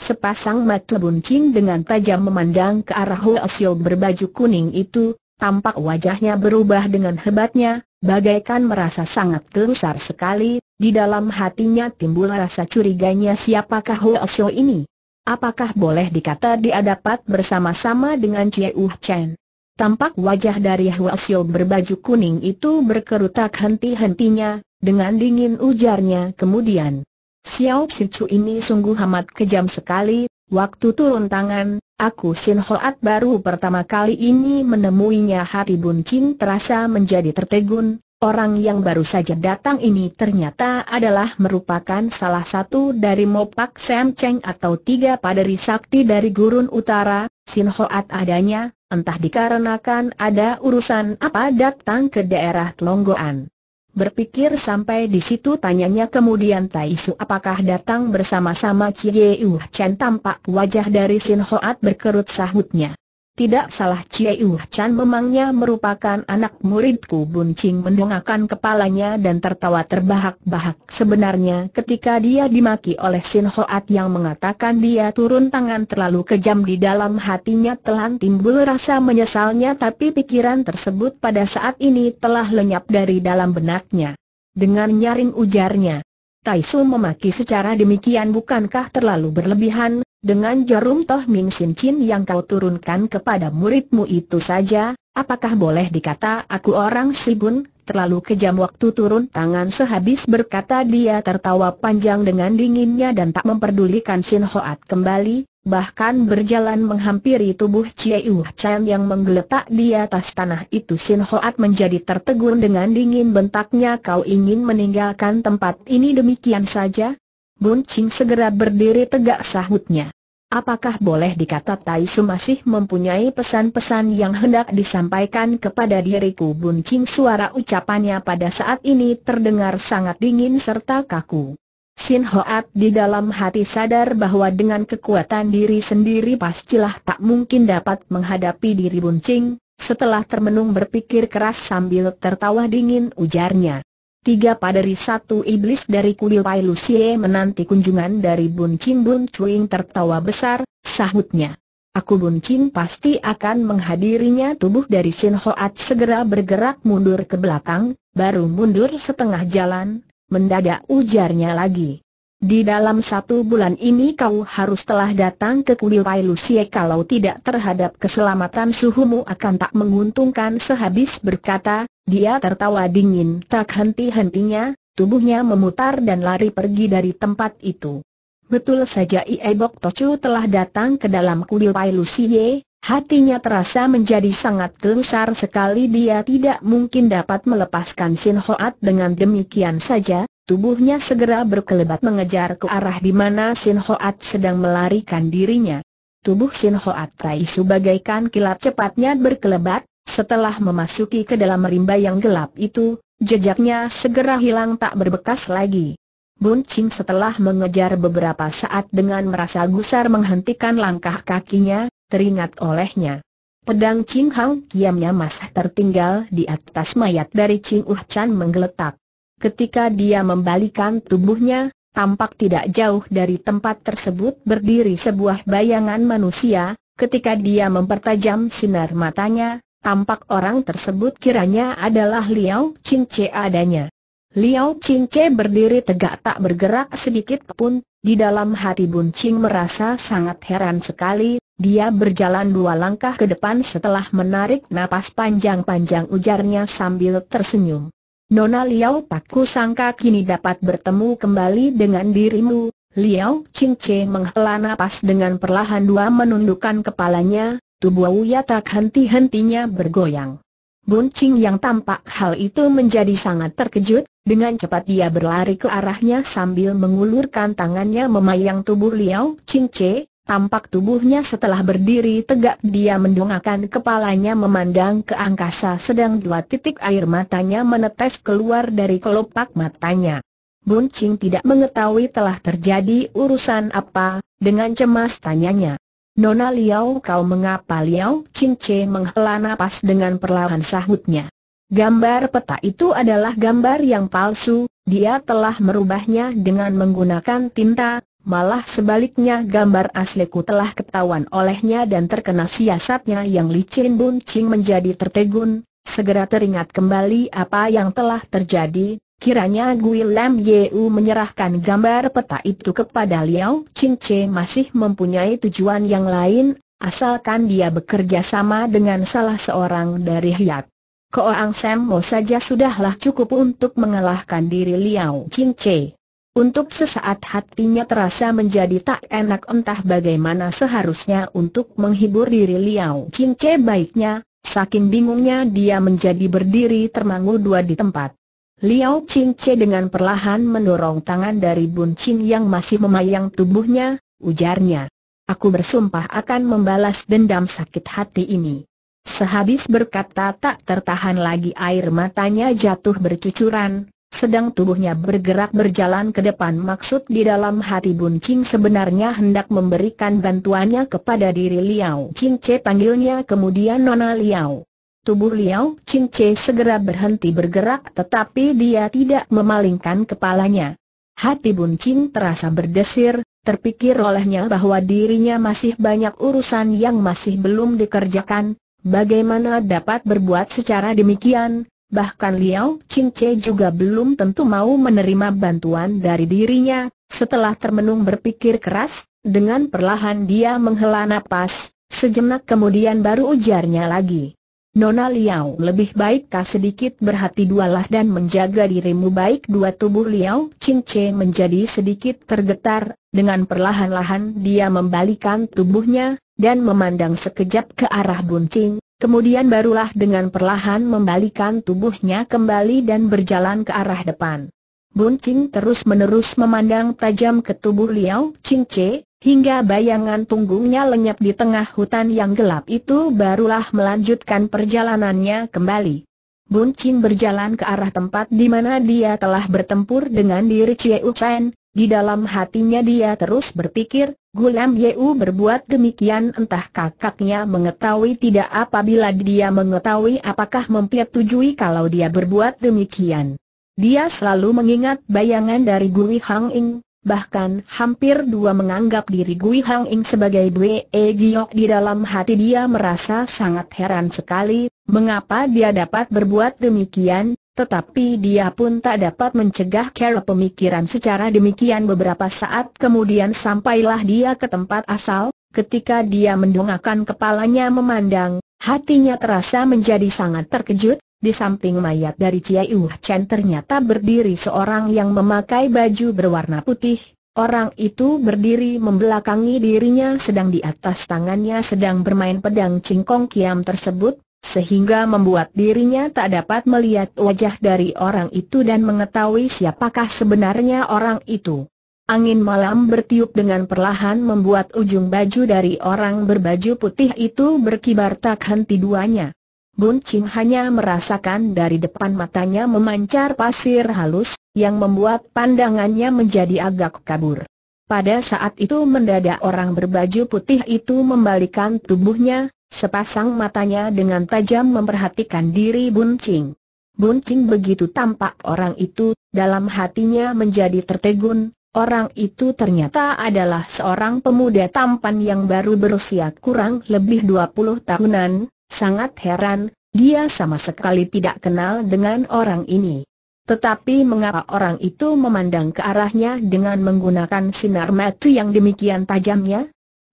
S1: Sepasang mata buncing dengan tajam memandang ke arah Huasio berbaju kuning itu, tampak wajahnya berubah dengan hebatnya, bagaikan merasa sangat gelusar sekali, di dalam hatinya timbul rasa curiganya siapakah Huasio ini. Apakah boleh dikata dia dapat bersama-sama dengan Cie Uh Chen? Tampak wajah dari Hua Xiu berbaju kuning itu berkerutak henti-hentinya, dengan dingin ujarnya kemudian. Xiao Xicu ini sungguh amat kejam sekali, waktu turun tangan, aku Sin Hoat baru pertama kali ini menemuinya hati buncin terasa menjadi tertegun, Orang yang baru saja datang ini ternyata adalah merupakan salah satu dari Mopak Sam Cheng atau tiga paderi sakti dari Gurun Utara, Sin Hoat adanya, entah dikarenakan ada urusan apa datang ke daerah Telonggoan. Berpikir sampai di situ tanyanya kemudian Tai Su apakah datang bersama-sama Cie Chen tampak wajah dari Sin Hoat berkerut sahutnya. Tidak salah Cie Cieu Chan memangnya merupakan anak muridku Buncing mendongakkan kepalanya dan tertawa terbahak-bahak. Sebenarnya ketika dia dimaki oleh Sin Hoat yang mengatakan dia turun tangan terlalu kejam di dalam hatinya telah timbul rasa menyesalnya tapi pikiran tersebut pada saat ini telah lenyap dari dalam benaknya. Dengan nyaring ujarnya. Taisu memaki secara demikian bukankah terlalu berlebihan, dengan jarum toh Ming Sin Chin yang kau turunkan kepada muridmu itu saja, apakah boleh dikata aku orang Sibun, terlalu kejam waktu turun tangan sehabis berkata dia tertawa panjang dengan dinginnya dan tak memperdulikan Sin Hoat kembali, bahkan berjalan menghampiri tubuh Cieu Chan yang menggeletak di atas tanah itu Sin Hoat menjadi tertegun dengan dingin bentaknya kau ingin meninggalkan tempat ini demikian saja, Bun Ching segera berdiri tegak sahutnya. Apakah boleh dikata Tai Su masih mempunyai pesan-pesan yang hendak disampaikan kepada diriku Bun Ching suara ucapannya pada saat ini terdengar sangat dingin serta kaku. Sin Hoat di dalam hati sadar bahwa dengan kekuatan diri sendiri pastilah tak mungkin dapat menghadapi diri Bun Ching, setelah termenung berpikir keras sambil tertawa dingin ujarnya. Tiga paderi satu iblis dari kuil Pai Lusie menanti kunjungan dari Bun Chin Bun Cuing tertawa besar, sahutnya. Aku Bun Chin pasti akan menghadirinya tubuh dari Sin Hoat segera bergerak mundur ke belakang, baru mundur setengah jalan, mendadak ujarnya lagi. Di dalam satu bulan ini kau harus telah datang ke kuil Pai Lucie kalau tidak terhadap keselamatan suhumu akan tak menguntungkan sehabis berkata, dia tertawa dingin tak henti-hentinya, tubuhnya memutar dan lari pergi dari tempat itu. Betul saja Iebok Tocu telah datang ke dalam kuil Pai Lucie, hatinya terasa menjadi sangat gelusar sekali dia tidak mungkin dapat melepaskan Sin Hoat dengan demikian saja, Tubuhnya segera berkelebat mengejar ke arah di mana Sin Hoat sedang melarikan dirinya. Tubuh Sin Hoat Kaisu bagaikan kilat cepatnya berkelebat, setelah memasuki ke dalam rimba yang gelap itu, jejaknya segera hilang tak berbekas lagi. Bun Ching setelah mengejar beberapa saat dengan merasa gusar menghentikan langkah kakinya, teringat olehnya. Pedang Ching Hang kiamnya masih tertinggal di atas mayat dari Ching Uh Chan menggeletak ketika dia membalikan tubuhnya, tampak tidak jauh dari tempat tersebut berdiri sebuah bayangan manusia, ketika dia mempertajam sinar matanya, tampak orang tersebut kiranya adalah Liao Cince adanya. Liao Cince berdiri tegak tak bergerak sedikit pun, di dalam hati Buncing merasa sangat heran sekali, dia berjalan dua langkah ke depan setelah menarik napas panjang-panjang ujarnya sambil tersenyum. Nona Liao tak sangka kini dapat bertemu kembali dengan dirimu. Liao Ching Che menghela napas dengan perlahan dua menundukkan kepalanya, tubuh Wuya tak henti-hentinya bergoyang. Buncing yang tampak hal itu menjadi sangat terkejut, dengan cepat dia berlari ke arahnya sambil mengulurkan tangannya memayang tubuh Liao Ching Che, Tampak tubuhnya setelah berdiri tegak dia mendongakkan kepalanya memandang ke angkasa sedang dua titik air matanya menetes keluar dari kelopak matanya. Buncing tidak mengetahui telah terjadi urusan apa, dengan cemas tanyanya. Nona Liao kau mengapa Liao Cince menghela napas dengan perlahan sahutnya. Gambar peta itu adalah gambar yang palsu, dia telah merubahnya dengan menggunakan tinta, malah sebaliknya gambar asliku telah ketahuan olehnya dan terkena siasatnya yang licin buncing menjadi tertegun, segera teringat kembali apa yang telah terjadi, kiranya Gui Lam Yeu menyerahkan gambar peta itu kepada Liao Ching Che masih mempunyai tujuan yang lain, asalkan dia bekerja sama dengan salah seorang dari Hiat. Koang Sam Mo saja sudahlah cukup untuk mengalahkan diri Liao Ching Che. Untuk sesaat hatinya terasa menjadi tak enak entah bagaimana seharusnya untuk menghibur diri Liao Cingce baiknya, saking bingungnya dia menjadi berdiri termangu dua di tempat. Liao Cingce dengan perlahan mendorong tangan dari Bun Qing yang masih memayang tubuhnya, ujarnya. Aku bersumpah akan membalas dendam sakit hati ini. Sehabis berkata tak tertahan lagi air matanya jatuh bercucuran, sedang tubuhnya bergerak berjalan ke depan maksud di dalam hati Bun Ching sebenarnya hendak memberikan bantuannya kepada diri Liao Ching Che panggilnya kemudian Nona Liao. Tubuh Liao Ching Che segera berhenti bergerak tetapi dia tidak memalingkan kepalanya. Hati Bun Ching terasa berdesir, terpikir olehnya bahwa dirinya masih banyak urusan yang masih belum dikerjakan, bagaimana dapat berbuat secara demikian, bahkan Liao Qingce juga belum tentu mau menerima bantuan dari dirinya. Setelah termenung berpikir keras, dengan perlahan dia menghela nafas, sejenak kemudian baru ujarnya lagi. Nona Liao lebih baik sedikit berhati dualah dan menjaga dirimu baik dua tubuh Liao Qingce menjadi sedikit tergetar, dengan perlahan-lahan dia membalikan tubuhnya, dan memandang sekejap ke arah Buncing, Kemudian barulah dengan perlahan membalikan tubuhnya kembali dan berjalan ke arah depan. Buncing terus-menerus memandang tajam ke tubuh Liao Che, hingga bayangan punggungnya lenyap di tengah hutan yang gelap itu barulah melanjutkan perjalanannya kembali. Buncing berjalan ke arah tempat di mana dia telah bertempur dengan diri Cie Uchen, di dalam hatinya dia terus berpikir, Gulam Yeu berbuat demikian entah kakaknya mengetahui tidak apabila dia mengetahui apakah mempersetujui kalau dia berbuat demikian. Dia selalu mengingat bayangan dari Gui Hang Ing, bahkan hampir dua menganggap diri Gui Hang Ing sebagai Bwe e Giok di dalam hati dia merasa sangat heran sekali, mengapa dia dapat berbuat demikian, tetapi dia pun tak dapat mencegah cara pemikiran secara demikian beberapa saat kemudian sampailah dia ke tempat asal, ketika dia mendongakkan kepalanya memandang, hatinya terasa menjadi sangat terkejut, di samping mayat dari Chia Uh Chen ternyata berdiri seorang yang memakai baju berwarna putih, orang itu berdiri membelakangi dirinya sedang di atas tangannya sedang bermain pedang cingkong kiam tersebut, sehingga membuat dirinya tak dapat melihat wajah dari orang itu dan mengetahui siapakah sebenarnya orang itu. Angin malam bertiup dengan perlahan membuat ujung baju dari orang berbaju putih itu berkibar tak henti duanya. Bun Ching hanya merasakan dari depan matanya memancar pasir halus, yang membuat pandangannya menjadi agak kabur. Pada saat itu mendadak orang berbaju putih itu membalikan tubuhnya, Sepasang matanya dengan tajam memperhatikan diri Buncing. Buncing begitu tampak orang itu, dalam hatinya menjadi tertegun, orang itu ternyata adalah seorang pemuda tampan yang baru berusia kurang lebih 20 tahunan, sangat heran, dia sama sekali tidak kenal dengan orang ini. Tetapi mengapa orang itu memandang ke arahnya dengan menggunakan sinar mata yang demikian tajamnya?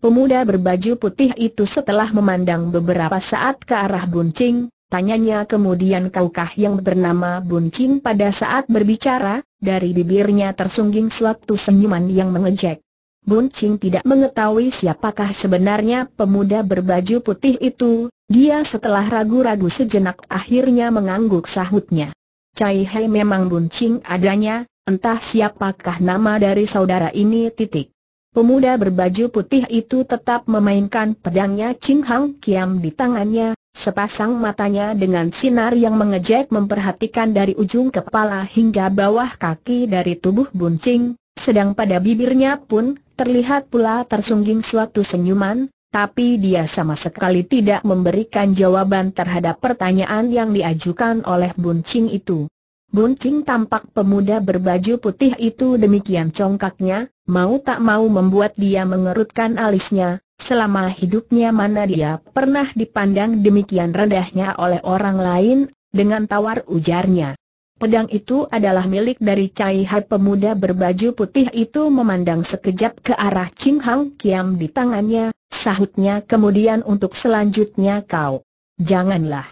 S1: Pemuda berbaju putih itu setelah memandang beberapa saat ke arah Buncing, tanyanya kemudian kaukah yang bernama Buncing pada saat berbicara, dari bibirnya tersungging suatu senyuman yang mengejek. Buncing tidak mengetahui siapakah sebenarnya pemuda berbaju putih itu, dia setelah ragu-ragu sejenak akhirnya mengangguk sahutnya. Cai Hei memang Buncing adanya, entah siapakah nama dari saudara ini titik. Pemuda berbaju putih itu tetap memainkan pedangnya Ching Hang Kiam di tangannya, sepasang matanya dengan sinar yang mengejek memperhatikan dari ujung kepala hingga bawah kaki dari tubuh Buncing, sedang pada bibirnya pun terlihat pula tersungging suatu senyuman, tapi dia sama sekali tidak memberikan jawaban terhadap pertanyaan yang diajukan oleh Buncing itu. Buncing tampak pemuda berbaju putih itu demikian congkaknya, mau tak mau membuat dia mengerutkan alisnya, selama hidupnya mana dia pernah dipandang demikian rendahnya oleh orang lain, dengan tawar ujarnya. Pedang itu adalah milik dari Cai Hai pemuda berbaju putih itu memandang sekejap ke arah Ching Hang Kiam di tangannya, sahutnya kemudian untuk selanjutnya kau. Janganlah.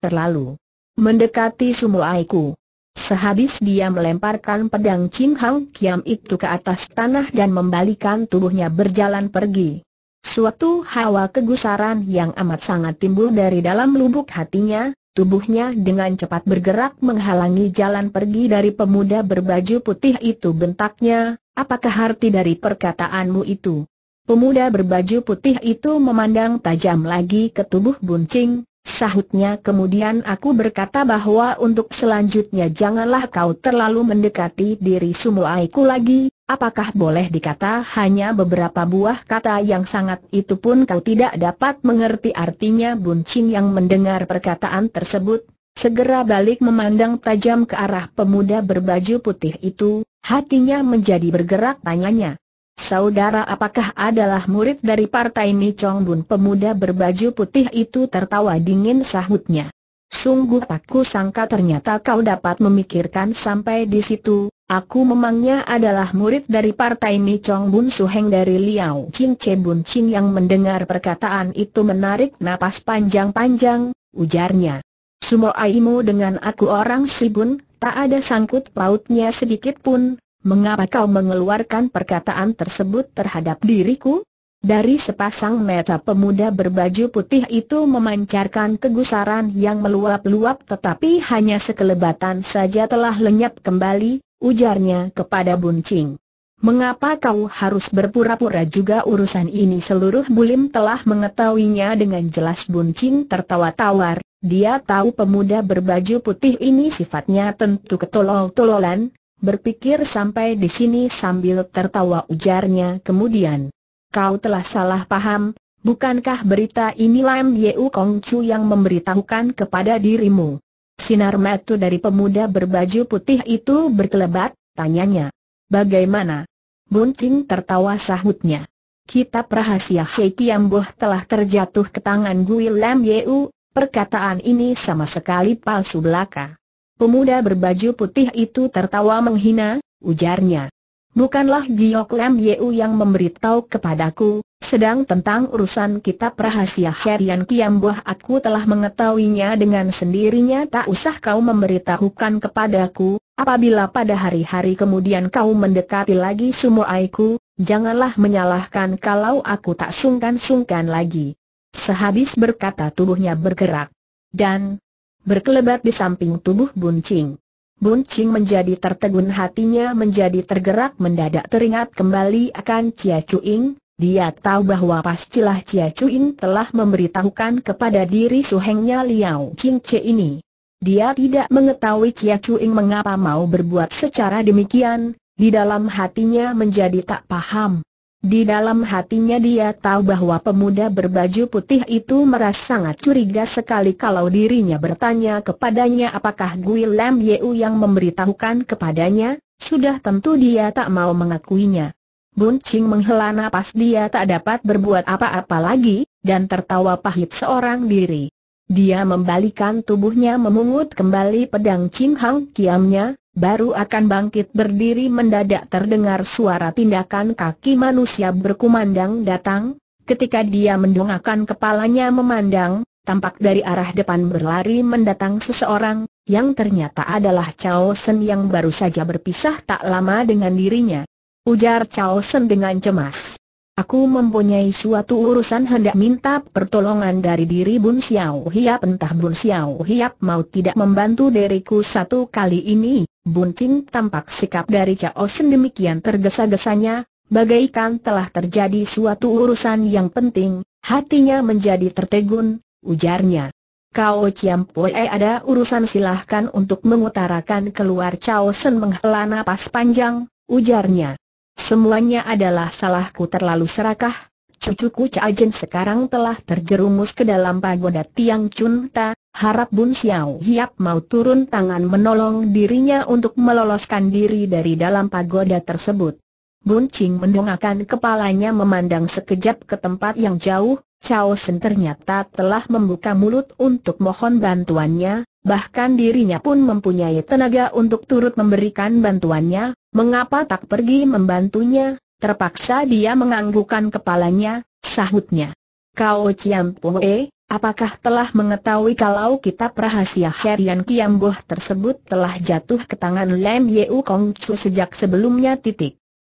S1: Terlalu. Mendekati sumu aiku. Sehabis dia melemparkan pedang Chin Hang Kiam itu ke atas tanah dan membalikan tubuhnya berjalan pergi. Suatu hawa kegusaran yang amat sangat timbul dari dalam lubuk hatinya, tubuhnya dengan cepat bergerak menghalangi jalan pergi dari pemuda berbaju putih itu bentaknya, apakah arti dari perkataanmu itu? Pemuda berbaju putih itu memandang tajam lagi ke tubuh buncing, Sahutnya kemudian aku berkata bahwa untuk selanjutnya janganlah kau terlalu mendekati diri sumoaiku lagi, apakah boleh dikata hanya beberapa buah kata yang sangat itu pun kau tidak dapat mengerti artinya Buncin yang mendengar perkataan tersebut, segera balik memandang tajam ke arah pemuda berbaju putih itu, hatinya menjadi bergerak tanyanya. Saudara apakah adalah murid dari partai Mi Chong Bun pemuda berbaju putih itu tertawa dingin sahutnya. Sungguh aku sangka ternyata kau dapat memikirkan sampai di situ, aku memangnya adalah murid dari partai Mi Chong Bun Suheng dari Liao Ching Che Bun Ching yang mendengar perkataan itu menarik napas panjang-panjang, ujarnya. Sumo aimu dengan aku orang Sibun, tak ada sangkut pautnya sedikit pun, Mengapa kau mengeluarkan perkataan tersebut terhadap diriku? Dari sepasang mata pemuda berbaju putih itu memancarkan kegusaran yang meluap-luap tetapi hanya sekelebatan saja telah lenyap kembali, ujarnya kepada Buncing. Mengapa kau harus berpura-pura juga urusan ini seluruh bulim telah mengetahuinya dengan jelas Buncing tertawa tawar, dia tahu pemuda berbaju putih ini sifatnya tentu ketolol-tololan, Berpikir sampai di sini sambil tertawa ujarnya kemudian. Kau telah salah paham, bukankah berita ini Lam Yeu Kong Chu yang memberitahukan kepada dirimu? Sinar metu dari pemuda berbaju putih itu berkelebat, tanyanya. Bagaimana? Bunting tertawa sahutnya. Kitab rahasia Hei Boh telah terjatuh ke tangan Gui Lam Yeu, perkataan ini sama sekali palsu belaka. Pemuda berbaju putih itu tertawa menghina, ujarnya. Bukanlah Giok Lam Yeu yang memberitahu kepadaku, sedang tentang urusan kitab rahasia Herian Kiam Buah aku telah mengetahuinya dengan sendirinya tak usah kau memberitahukan kepadaku, apabila pada hari-hari kemudian kau mendekati lagi aiku, janganlah menyalahkan kalau aku tak sungkan-sungkan lagi. Sehabis berkata tubuhnya bergerak. Dan, berkelebat di samping tubuh Buncing. Buncing menjadi tertegun hatinya menjadi tergerak mendadak teringat kembali akan Cia Cuing, dia tahu bahwa pastilah Cia Cuing telah memberitahukan kepada diri suhengnya Liao Ching Che ini. Dia tidak mengetahui Cia Cuing mengapa mau berbuat secara demikian, di dalam hatinya menjadi tak paham. Di dalam hatinya dia tahu bahwa pemuda berbaju putih itu merasa sangat curiga sekali kalau dirinya bertanya kepadanya apakah Gui Lam Yeu yang memberitahukan kepadanya, sudah tentu dia tak mau mengakuinya. Bun Ching menghela nafas dia tak dapat berbuat apa-apa lagi, dan tertawa pahit seorang diri. Dia membalikan tubuhnya memungut kembali pedang Ching Hang Kiamnya, baru akan bangkit berdiri mendadak terdengar suara tindakan kaki manusia berkumandang datang, ketika dia mendongakkan kepalanya memandang, tampak dari arah depan berlari mendatang seseorang, yang ternyata adalah Chao Sen yang baru saja berpisah tak lama dengan dirinya. Ujar Chao Sen dengan cemas. Aku mempunyai suatu urusan hendak minta pertolongan dari diri Bun Xiao Hiap Entah Bun Xiao Hiap mau tidak membantu diriku satu kali ini Bun Qing tampak sikap dari Cao Sen demikian tergesa-gesanya Bagaikan telah terjadi suatu urusan yang penting Hatinya menjadi tertegun, ujarnya Kau Chiam Pue ada urusan silahkan untuk mengutarakan keluar Cao Sen menghela napas panjang, ujarnya. Semuanya adalah salahku terlalu serakah, cucuku Cajen sekarang telah terjerumus ke dalam pagoda Tiang Ta. harap Bun Xiao Hiap mau turun tangan menolong dirinya untuk meloloskan diri dari dalam pagoda tersebut. Bun Qing mendongakkan kepalanya memandang sekejap ke tempat yang jauh, Cao Sen ternyata telah membuka mulut untuk mohon bantuannya, bahkan dirinya pun mempunyai tenaga untuk turut memberikan bantuannya, mengapa tak pergi membantunya, terpaksa dia menganggukkan kepalanya, sahutnya. Kau Ciampoe, apakah telah mengetahui kalau kitab rahasia Herian Kiamboh tersebut telah jatuh ke tangan Lem Yeu Kong Chu sejak sebelumnya titik?